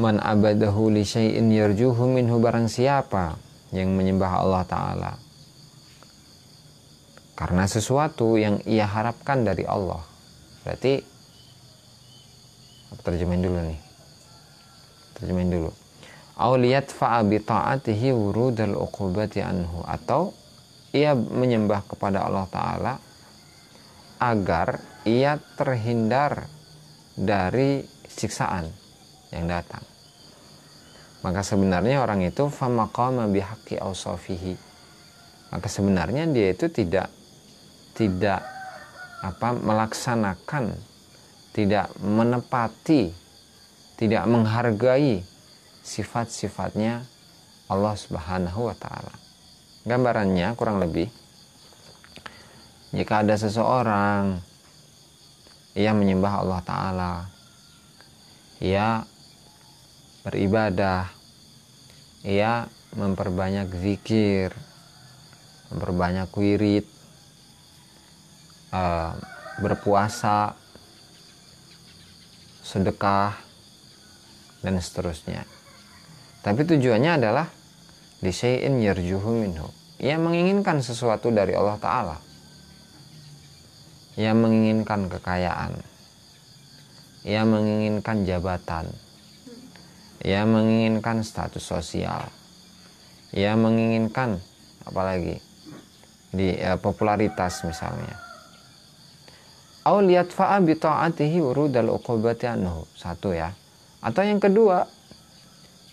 Man abadahu li syai'in yarjuhu minhu barang siapa yang menyembah Allah taala karena sesuatu yang ia harapkan dari Allah. Berarti aku terjemahin dulu nih terjemahin dulu auliyat fa'abi ta'atihi wurudal uqubati anhu atau ia menyembah kepada Allah Ta'ala agar ia terhindar dari siksaan yang datang. Maka sebenarnya orang itu famaqama bihaqi awsafihi. Maka sebenarnya dia itu tidak tidak apa melaksanakan tidak menepati, tidak menghargai sifat-sifatnya Allah Subhanahu wa taala. Gambarannya kurang lebih jika ada seseorang yang menyembah Allah taala, ia beribadah, ia memperbanyak zikir, memperbanyak wirid, eh, berpuasa, sedekah, dan seterusnya. Tapi tujuannya adalah disyain yarjuhu minhu. Ia menginginkan sesuatu dari Allah Ta'ala. Ia menginginkan kekayaan. Ia menginginkan jabatan. Ia menginginkan status sosial. Ia menginginkan apalagi di eh, popularitas misalnya au liyadfa'a bi ta'atihi urudal uqubati anhu. Satu ya. Atau yang kedua,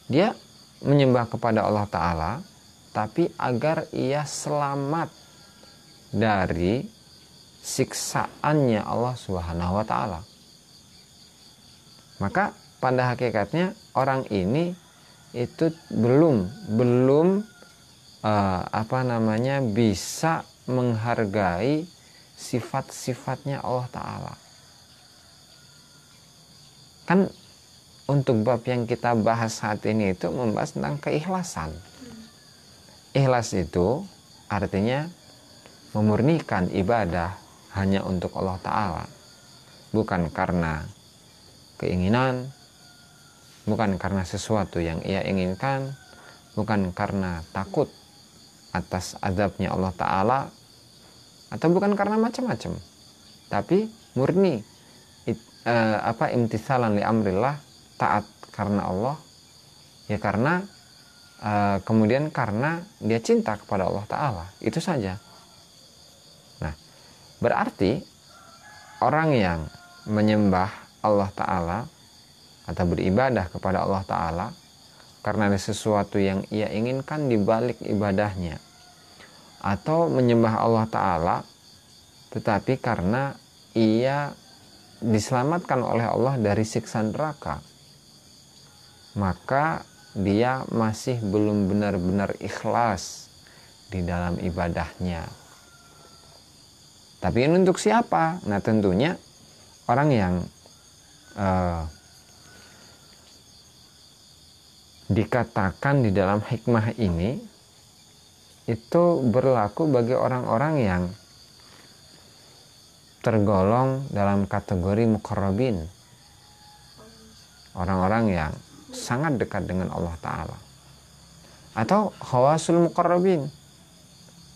dia menyembah kepada Allah taala tapi agar ia selamat dari siksaannya Allah Subhanahu wa taala. Maka pada hakikatnya orang ini itu belum belum uh, apa namanya bisa menghargai sifat-sifatnya Allah Ta'ala. Kan untuk bab yang kita bahas saat ini itu membahas tentang keikhlasan. Ikhlas itu artinya memurnikan ibadah hanya untuk Allah Ta'ala. Bukan karena keinginan, bukan karena sesuatu yang ia inginkan, bukan karena takut atas azabnya Allah Ta'ala, atau bukan karena macam-macam tapi murni it, uh, apa imtisalan li amrillah taat karena Allah ya karena uh, kemudian karena dia cinta kepada Allah taala itu saja nah berarti orang yang menyembah Allah taala atau beribadah kepada Allah taala karena ada sesuatu yang ia inginkan di balik ibadahnya atau menyembah Allah Ta'ala tetapi karena ia diselamatkan oleh Allah dari siksa neraka maka dia masih belum benar-benar ikhlas di dalam ibadahnya tapi ini untuk siapa? Nah tentunya orang yang uh, dikatakan di dalam hikmah ini itu berlaku bagi orang-orang yang tergolong dalam kategori mukarrabin. Orang-orang yang sangat dekat dengan Allah Ta'ala. Atau khawasul mukarrabin.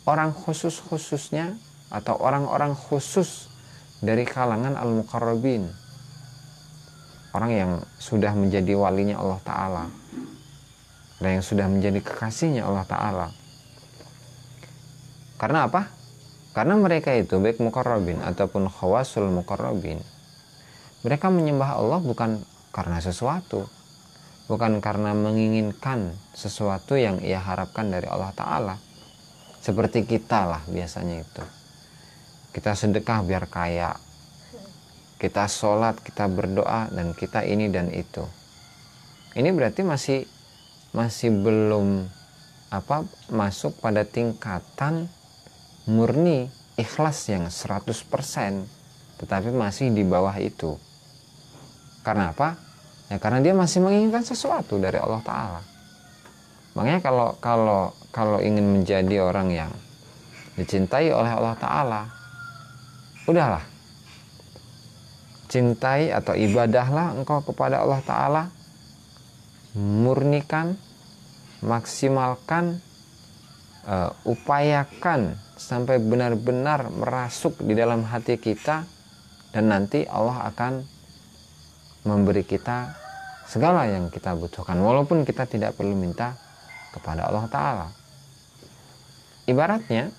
Orang khusus-khususnya atau orang-orang khusus dari kalangan al-mukarrabin. Orang yang sudah menjadi walinya Allah Ta'ala. Dan yang sudah menjadi kekasihnya Allah Ta'ala karena apa? Karena mereka itu baik mukarrabin ataupun khawasul mukarrabin. Mereka menyembah Allah bukan karena sesuatu, bukan karena menginginkan sesuatu yang ia harapkan dari Allah Ta'ala. Seperti kita lah biasanya itu. Kita sedekah biar kaya, kita sholat, kita berdoa, dan kita ini dan itu. Ini berarti masih masih belum apa masuk pada tingkatan murni ikhlas yang 100% tetapi masih di bawah itu. Karena apa? Ya karena dia masih menginginkan sesuatu dari Allah taala. Makanya kalau kalau kalau ingin menjadi orang yang dicintai oleh Allah taala, udahlah. Cintai atau ibadahlah engkau kepada Allah taala. Murnikan, maksimalkan uh, upayakan sampai benar-benar merasuk di dalam hati kita dan nanti Allah akan memberi kita segala yang kita butuhkan walaupun kita tidak perlu minta kepada Allah taala. Ibaratnya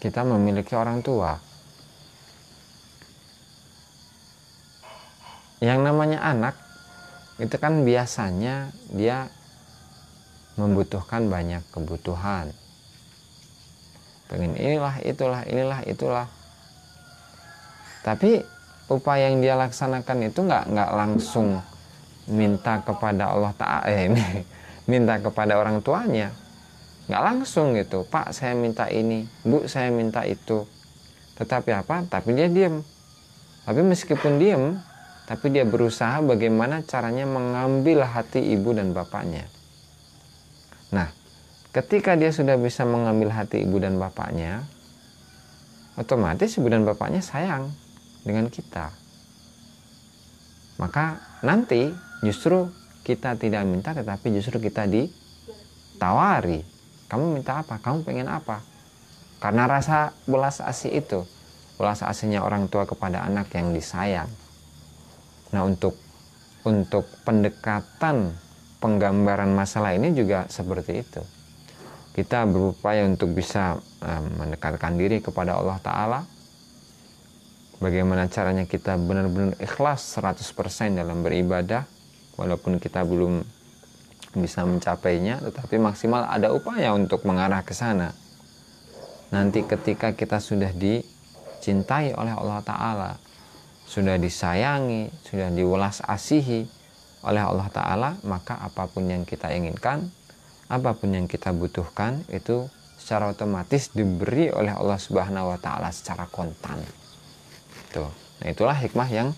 kita memiliki orang tua. Yang namanya anak itu kan biasanya dia membutuhkan banyak kebutuhan pengen inilah itulah inilah itulah tapi upaya yang dia laksanakan itu nggak nggak langsung minta kepada Allah Taala eh, minta kepada orang tuanya nggak langsung gitu Pak saya minta ini Bu saya minta itu tetapi apa tapi dia diam tapi meskipun diam tapi dia berusaha bagaimana caranya mengambil hati ibu dan bapaknya Nah, ketika dia sudah bisa mengambil hati ibu dan bapaknya, otomatis ibu dan bapaknya sayang dengan kita. Maka nanti justru kita tidak minta tetapi justru kita ditawari. Kamu minta apa? Kamu pengen apa? Karena rasa belas asih itu, belas asihnya orang tua kepada anak yang disayang. Nah, untuk untuk pendekatan penggambaran masalah ini juga seperti itu. Kita berupaya untuk bisa mendekarkan eh, mendekatkan diri kepada Allah Ta'ala. Bagaimana caranya kita benar-benar ikhlas 100% dalam beribadah. Walaupun kita belum bisa mencapainya, tetapi maksimal ada upaya untuk mengarah ke sana. Nanti ketika kita sudah dicintai oleh Allah Ta'ala, sudah disayangi, sudah diwelas asihi, oleh Allah Ta'ala maka apapun yang kita inginkan apapun yang kita butuhkan itu secara otomatis diberi oleh Allah Subhanahu wa taala secara kontan. Tuh. Nah, itulah hikmah yang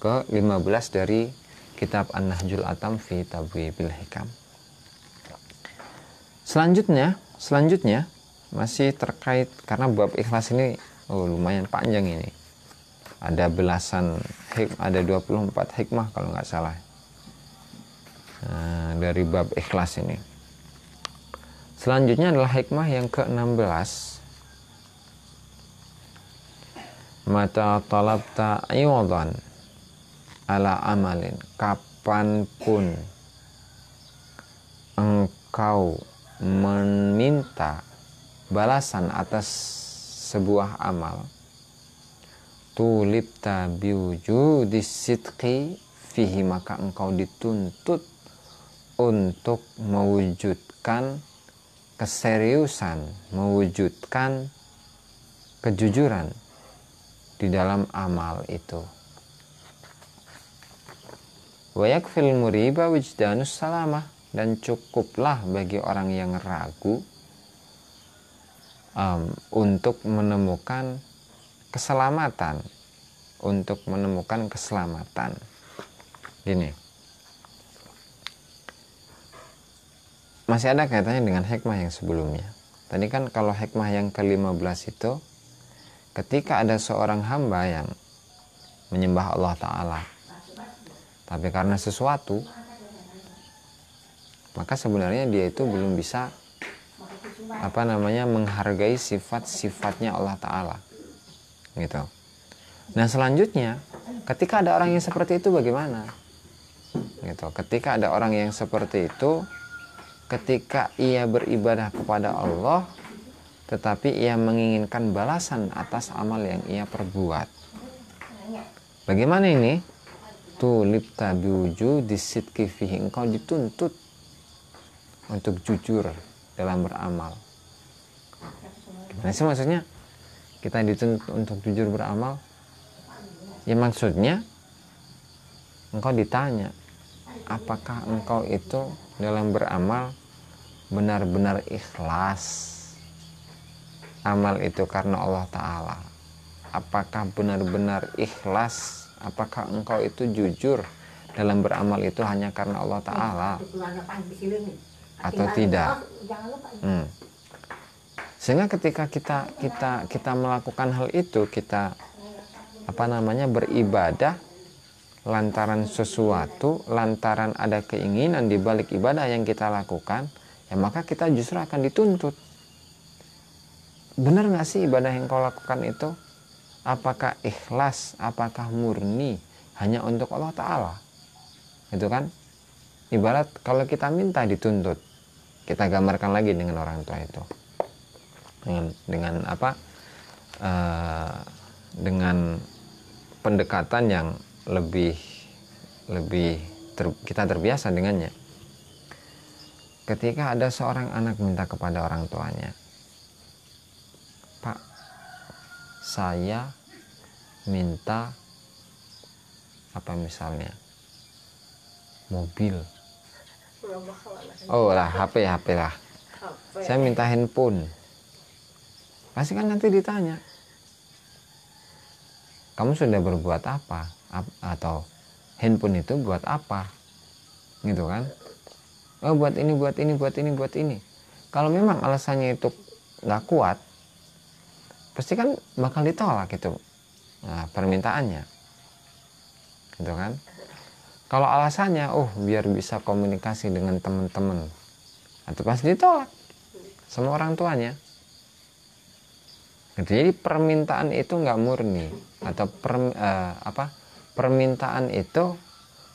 ke-15 dari kitab An-Nahjul Atam fi Tabwibil Hikam. Selanjutnya, selanjutnya masih terkait karena bab ikhlas ini oh, lumayan panjang ini. Ada belasan hikmah, ada 24 hikmah kalau nggak salah. Eh, dari bab ikhlas ini. Selanjutnya adalah hikmah yang ke-16. Mata talabta iwadan ala amalin kapanpun engkau meminta balasan atas sebuah amal tulipta biwujudis sidqi fihi maka engkau dituntut untuk mewujudkan keseriusan, mewujudkan kejujuran di dalam amal itu. Wayakfil muriba wijdanus salamah dan cukuplah bagi orang yang ragu um, untuk menemukan keselamatan untuk menemukan keselamatan gini masih ada kaitannya dengan hikmah yang sebelumnya. Tadi kan kalau hikmah yang ke-15 itu ketika ada seorang hamba yang menyembah Allah taala tapi karena sesuatu maka sebenarnya dia itu belum bisa apa namanya menghargai sifat-sifatnya Allah taala. Gitu. Nah, selanjutnya ketika ada orang yang seperti itu bagaimana? Gitu. Ketika ada orang yang seperti itu ketika ia beribadah kepada Allah tetapi ia menginginkan balasan atas amal yang ia perbuat. Bagaimana ini? Tulip tabiuju disidki fihi. Engkau dituntut untuk jujur dalam beramal. Gimana sih maksudnya? Kita dituntut untuk jujur beramal? Ya maksudnya, engkau ditanya, apakah engkau itu dalam beramal benar-benar ikhlas amal itu karena Allah Ta'ala apakah benar-benar ikhlas apakah engkau itu jujur dalam beramal itu hanya karena Allah Ta'ala atau tidak hmm. sehingga ketika kita kita kita melakukan hal itu kita apa namanya beribadah lantaran sesuatu lantaran ada keinginan di balik ibadah yang kita lakukan ya maka kita justru akan dituntut benar nggak sih ibadah yang kau lakukan itu apakah ikhlas apakah murni hanya untuk Allah Ta'ala itu kan ibarat kalau kita minta dituntut kita gambarkan lagi dengan orang tua itu dengan dengan apa uh, dengan pendekatan yang lebih lebih ter, kita terbiasa dengannya ketika ada seorang anak minta kepada orang tuanya, "Pak, saya minta apa misalnya? Mobil." Oh lah, HP HP lah. Saya minta handphone. Pasti kan nanti ditanya, kamu sudah berbuat apa? atau handphone itu buat apa? Gitu kan? oh, buat ini buat ini buat ini buat ini kalau memang alasannya itu nggak kuat pasti kan bakal ditolak gitu nah, permintaannya gitu kan kalau alasannya oh biar bisa komunikasi dengan teman-teman atau nah, pasti ditolak sama orang tuanya gitu. jadi permintaan itu nggak murni atau per, eh, apa permintaan itu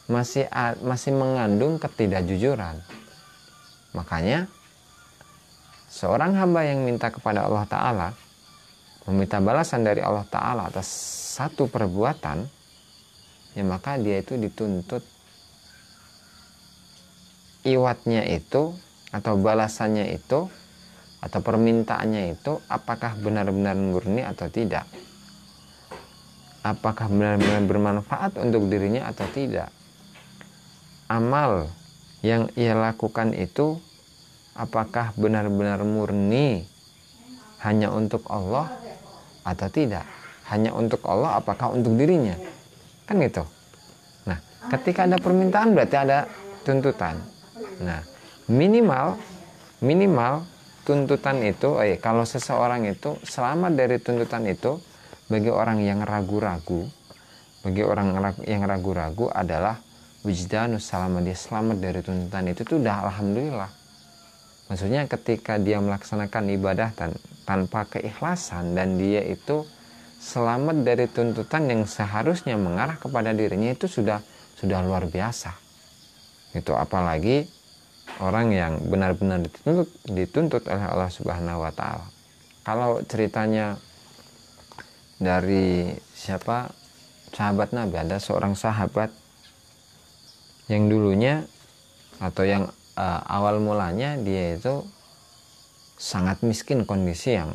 masih masih mengandung ketidakjujuran. Makanya seorang hamba yang minta kepada Allah taala meminta balasan dari Allah taala atas satu perbuatan ya maka dia itu dituntut iwatnya itu atau balasannya itu atau permintaannya itu apakah benar-benar murni atau tidak apakah benar-benar bermanfaat untuk dirinya atau tidak amal yang ia lakukan itu apakah benar-benar murni hanya untuk Allah atau tidak hanya untuk Allah apakah untuk dirinya kan gitu nah ketika ada permintaan berarti ada tuntutan nah minimal minimal tuntutan itu eh kalau seseorang itu selamat dari tuntutan itu bagi orang yang ragu-ragu bagi orang yang ragu-ragu adalah wujudanus selama dia selamat dari tuntutan itu tuh udah alhamdulillah maksudnya ketika dia melaksanakan ibadah tan tanpa keikhlasan dan dia itu selamat dari tuntutan yang seharusnya mengarah kepada dirinya itu sudah sudah luar biasa itu apalagi orang yang benar-benar dituntut dituntut oleh Allah Subhanahu wa taala kalau ceritanya dari siapa sahabat Nabi ada seorang sahabat yang dulunya atau yang uh, awal mulanya dia itu sangat miskin kondisi yang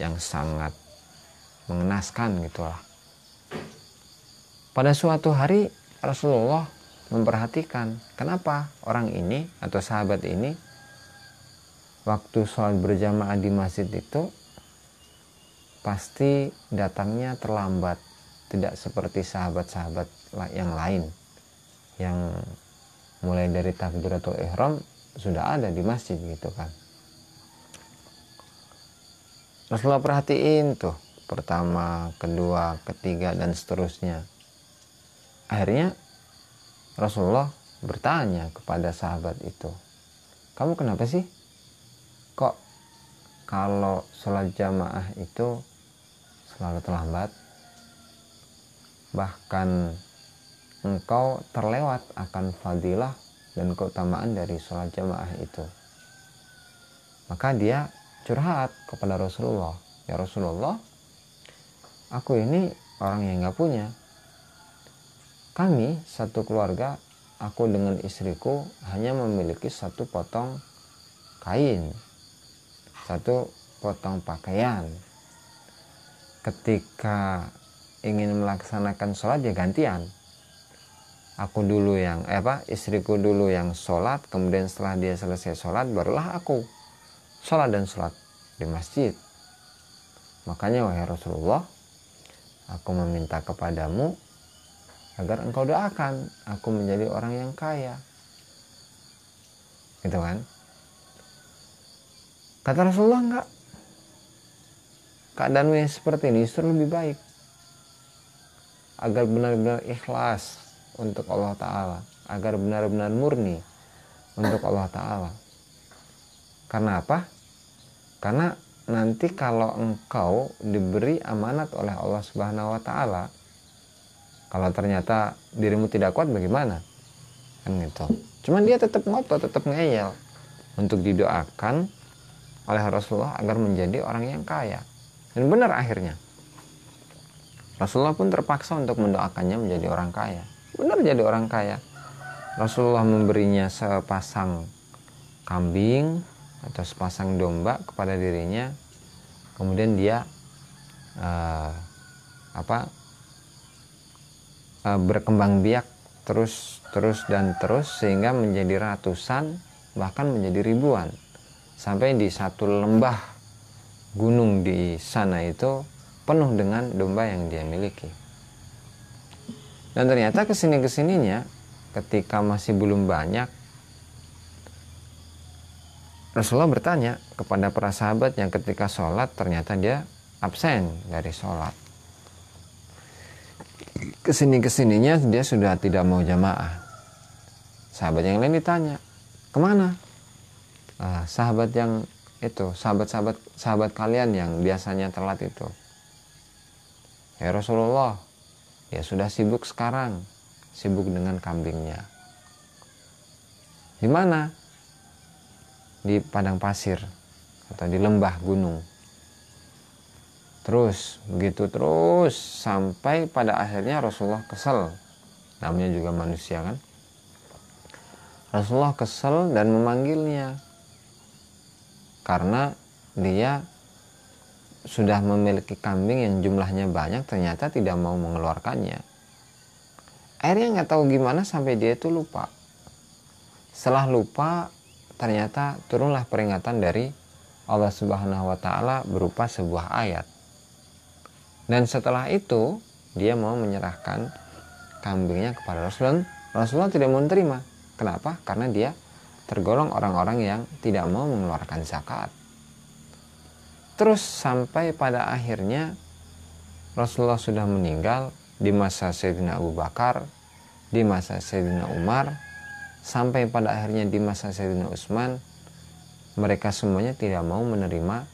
yang sangat mengenaskan gitulah. Pada suatu hari Rasulullah memperhatikan kenapa orang ini atau sahabat ini waktu sholat berjamaah di masjid itu pasti datangnya terlambat tidak seperti sahabat-sahabat yang lain yang mulai dari atau ihram sudah ada di masjid gitu kan Rasulullah perhatiin tuh pertama, kedua, ketiga dan seterusnya. Akhirnya Rasulullah bertanya kepada sahabat itu, "Kamu kenapa sih? Kok kalau sholat jamaah itu selalu terlambat? Bahkan engkau terlewat akan fadilah dan keutamaan dari sholat jamaah itu. Maka dia curhat kepada Rasulullah. Ya Rasulullah, aku ini orang yang gak punya. Kami satu keluarga, aku dengan istriku hanya memiliki satu potong kain. Satu potong pakaian. Ketika ingin melaksanakan sholat ya gantian aku dulu yang eh apa istriku dulu yang sholat kemudian setelah dia selesai sholat barulah aku sholat dan sholat di masjid makanya wahai Rasulullah aku meminta kepadamu agar engkau doakan aku menjadi orang yang kaya gitu kan kata Rasulullah enggak keadaanmu yang seperti ini justru lebih baik agar benar-benar ikhlas untuk Allah Ta'ala agar benar-benar murni untuk Allah Ta'ala karena apa? karena nanti kalau engkau diberi amanat oleh Allah Subhanahu wa taala kalau ternyata dirimu tidak kuat bagaimana? Kan gitu. Cuman dia tetap ngotot, tetap ngeyel untuk didoakan oleh Rasulullah agar menjadi orang yang kaya. Dan benar akhirnya. Rasulullah pun terpaksa untuk mendoakannya menjadi orang kaya benar jadi orang kaya Rasulullah memberinya sepasang kambing atau sepasang domba kepada dirinya kemudian dia uh, apa uh, berkembang biak terus terus dan terus sehingga menjadi ratusan bahkan menjadi ribuan sampai di satu lembah gunung di sana itu penuh dengan domba yang dia miliki dan ternyata kesini kesininya, ketika masih belum banyak, Rasulullah bertanya kepada para sahabat yang ketika sholat ternyata dia absen dari sholat. Kesini kesininya dia sudah tidak mau jamaah. Sahabat yang lain ditanya, kemana? Nah, sahabat yang itu, sahabat-sahabat sahabat kalian yang biasanya telat itu. Ya Rasulullah, Ya sudah sibuk sekarang, sibuk dengan kambingnya. Di mana? Di padang pasir atau di lembah gunung. Terus, begitu terus sampai pada akhirnya Rasulullah kesel. Namanya juga manusia kan. Rasulullah kesel dan memanggilnya. Karena dia sudah memiliki kambing yang jumlahnya banyak ternyata tidak mau mengeluarkannya. Akhirnya nggak tahu gimana sampai dia itu lupa. Setelah lupa ternyata turunlah peringatan dari Allah Subhanahu wa taala berupa sebuah ayat. Dan setelah itu dia mau menyerahkan kambingnya kepada Rasulullah. Rasulullah tidak mau menerima. Kenapa? Karena dia tergolong orang-orang yang tidak mau mengeluarkan zakat. Terus sampai pada akhirnya Rasulullah sudah meninggal di masa Sayyidina Abu Bakar, di masa Sayyidina Umar, sampai pada akhirnya di masa Sayyidina Utsman, mereka semuanya tidak mau menerima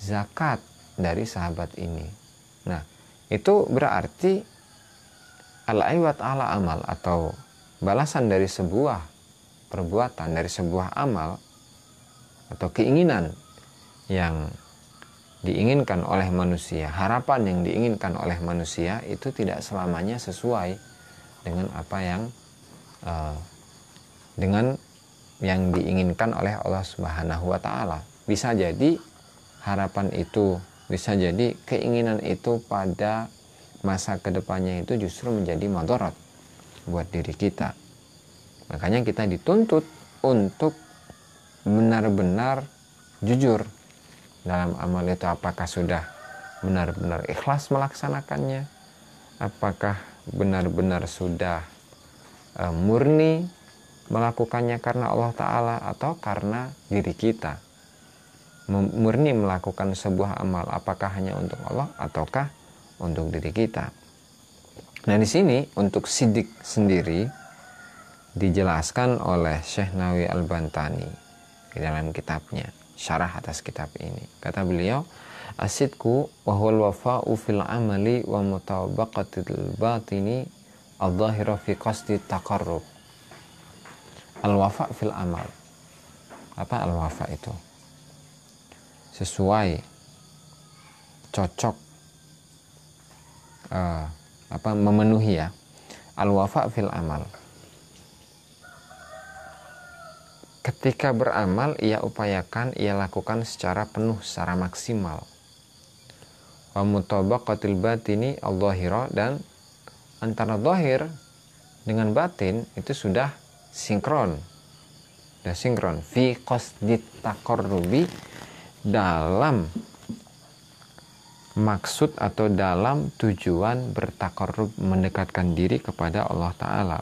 zakat dari sahabat ini. Nah, itu berarti al-aiwat ala amal atau balasan dari sebuah perbuatan, dari sebuah amal atau keinginan yang diinginkan oleh manusia, harapan yang diinginkan oleh manusia itu tidak selamanya sesuai dengan apa yang uh, dengan yang diinginkan oleh Allah Subhanahu wa taala. Bisa jadi harapan itu, bisa jadi keinginan itu pada masa kedepannya itu justru menjadi madorot buat diri kita. Makanya kita dituntut untuk benar-benar jujur dalam amal itu apakah sudah benar-benar ikhlas melaksanakannya apakah benar-benar sudah e, murni melakukannya karena Allah taala atau karena diri kita murni melakukan sebuah amal apakah hanya untuk Allah ataukah untuk diri kita nah di sini untuk sidik sendiri dijelaskan oleh Syekh Nawawi Al-Bantani di dalam kitabnya syarah atas kitab ini. Kata beliau, asidku wahul wafa'u fil amali wa mutabaqatil batini al-zahira fi qasdi taqarrub. Al-wafa' fil amal. Apa al-wafa' itu? Sesuai, cocok, uh, apa memenuhi ya. Al-wafa' fil amal Ketika beramal, ia upayakan, ia lakukan secara penuh, secara maksimal. Wa mutabaqatil batini allahira dan antara zahir dengan batin itu sudah sinkron. Sudah sinkron. Fi qasdit taqarrubi dalam maksud atau dalam tujuan bertakarrub mendekatkan diri kepada Allah Ta'ala.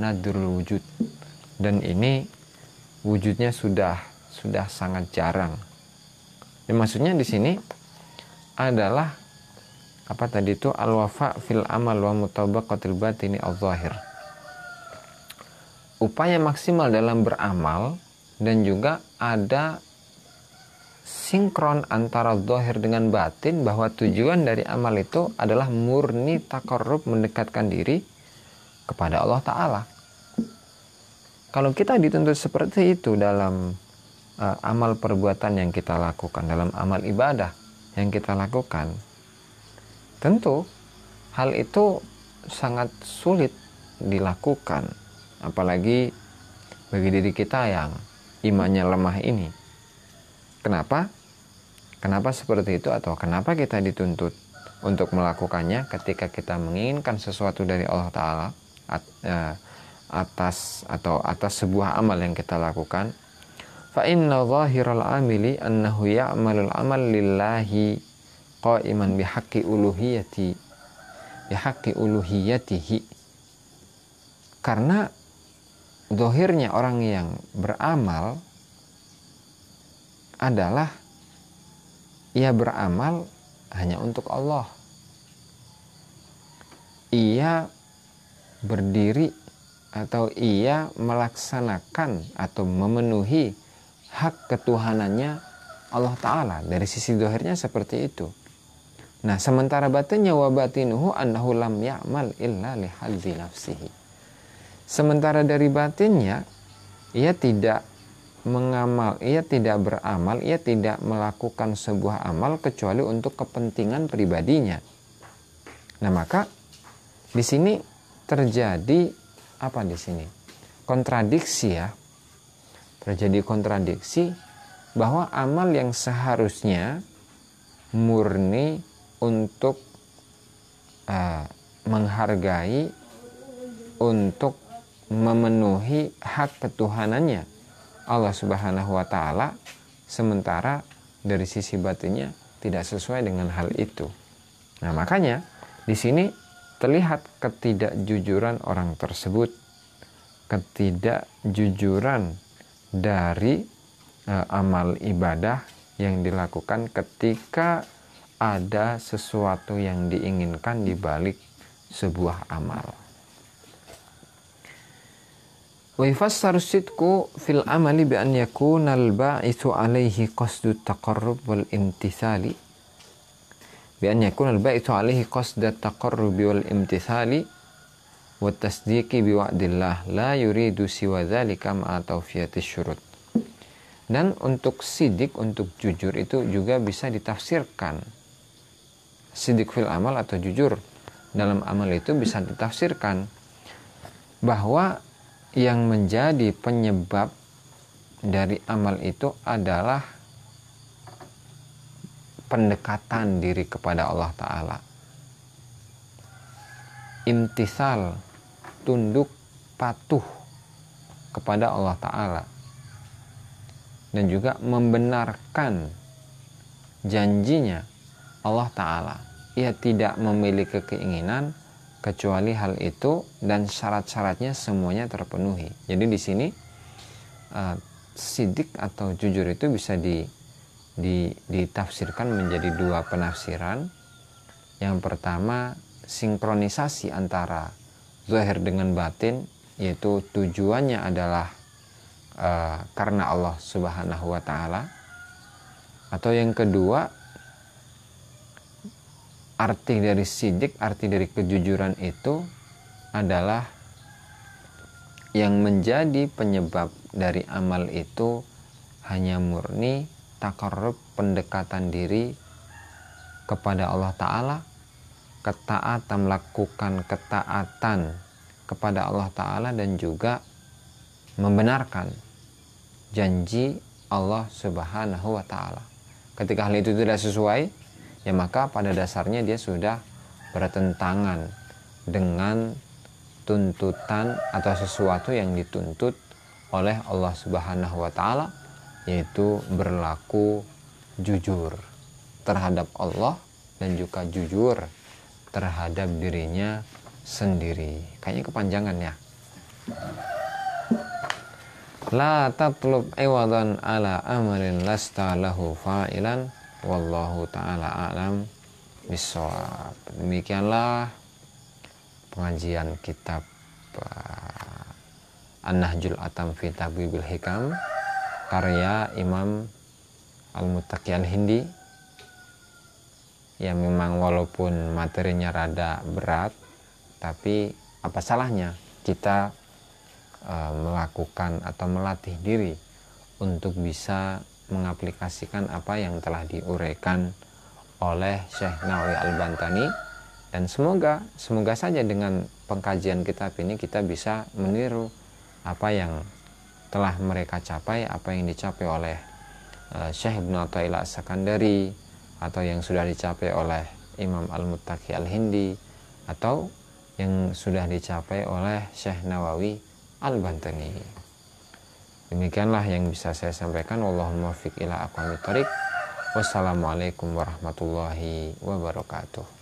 nadrul wujud. Dan ini wujudnya sudah sudah sangat jarang. Ya, maksudnya di sini adalah apa tadi itu al wafa fil amal wa mutabaqatil batini al zahir. Upaya maksimal dalam beramal dan juga ada sinkron antara zahir dengan batin bahwa tujuan dari amal itu adalah murni takarrub mendekatkan diri kepada Allah Ta'ala kalau kita dituntut seperti itu dalam uh, amal perbuatan yang kita lakukan, dalam amal ibadah yang kita lakukan, tentu hal itu sangat sulit dilakukan, apalagi bagi diri kita yang imannya lemah ini. Kenapa? Kenapa seperti itu atau kenapa kita dituntut untuk melakukannya ketika kita menginginkan sesuatu dari Allah Ta'ala eh, atas atau atas sebuah amal yang kita lakukan fa inna zahiral amili annahu ya'malul amal lillahi qa'iman bihaqqi uluhiyati bihaqqi uluhiyatihi karena dohirnya orang yang beramal adalah ia beramal hanya untuk Allah ia berdiri atau ia melaksanakan atau memenuhi hak ketuhanannya Allah Ta'ala. Dari sisi dohirnya seperti itu. Nah, sementara batinnya batinuhu annahu lam ya'mal illa lihadzi nafsihi. Sementara dari batinnya, ia tidak mengamal, ia tidak beramal, ia tidak melakukan sebuah amal kecuali untuk kepentingan pribadinya. Nah, maka di sini terjadi apa di sini? Kontradiksi ya. Terjadi kontradiksi bahwa amal yang seharusnya murni untuk uh, menghargai untuk memenuhi hak ketuhanannya Allah Subhanahu wa taala sementara dari sisi batinnya tidak sesuai dengan hal itu. Nah, makanya di sini terlihat ketidakjujuran orang tersebut, ketidakjujuran dari e, amal ibadah yang dilakukan ketika ada sesuatu yang diinginkan di balik sebuah amal. ويفسر الصدق في العمل بأن يكون الباعث عليه قصد التقرب والامتثال بأن يكون البائت عليه قصد التقرب والامتثال والتصديق بوعد الله لا يريد سوى ذلك مع توفية الشروط dan untuk sidik untuk jujur itu juga bisa ditafsirkan sidik fil amal atau jujur dalam amal itu bisa ditafsirkan bahwa yang menjadi penyebab dari amal itu adalah pendekatan diri kepada Allah Ta'ala. Imtisal, tunduk, patuh kepada Allah Ta'ala. Dan juga membenarkan janjinya Allah Ta'ala. Ia tidak memiliki keinginan kecuali hal itu dan syarat-syaratnya semuanya terpenuhi. Jadi di sini uh, sidik atau jujur itu bisa di di, ditafsirkan menjadi dua penafsiran. Yang pertama, sinkronisasi antara zahir dengan batin, yaitu tujuannya adalah uh, karena Allah Subhanahu wa Ta'ala, atau yang kedua, arti dari sidik, arti dari kejujuran itu adalah yang menjadi penyebab dari amal itu hanya murni takarrub pendekatan diri kepada Allah Ta'ala ketaatan melakukan ketaatan kepada Allah Ta'ala dan juga membenarkan janji Allah Subhanahu wa Ta'ala. Ketika hal itu tidak sesuai, ya maka pada dasarnya dia sudah bertentangan dengan tuntutan atau sesuatu yang dituntut oleh Allah Subhanahu wa Ta'ala yaitu berlaku jujur terhadap Allah dan juga jujur terhadap dirinya sendiri. Kayaknya kepanjangan ya. La tatlub iwadan ala amrin lasta lahu fa'ilan wallahu ta'ala alam bisawab. Demikianlah pengajian kitab uh, An-Nahjul Atam fi Tabibil Hikam karya Imam al mutakian hindi ya memang walaupun materinya rada berat tapi apa salahnya kita e, melakukan atau melatih diri untuk bisa mengaplikasikan apa yang telah diuraikan oleh Syekh Nawawi Al-Bantani dan semoga semoga saja dengan pengkajian kitab ini kita bisa meniru apa yang telah mereka capai apa yang dicapai oleh uh, Syekh Ibn Ilah Sakandari atau yang sudah dicapai oleh Imam Al-Muttaqi Al-Hindi atau yang sudah dicapai oleh Syekh Nawawi Al-Bantani. Demikianlah yang bisa saya sampaikan. Allahumma fiqh ila aqwamit Wassalamualaikum warahmatullahi wabarakatuh.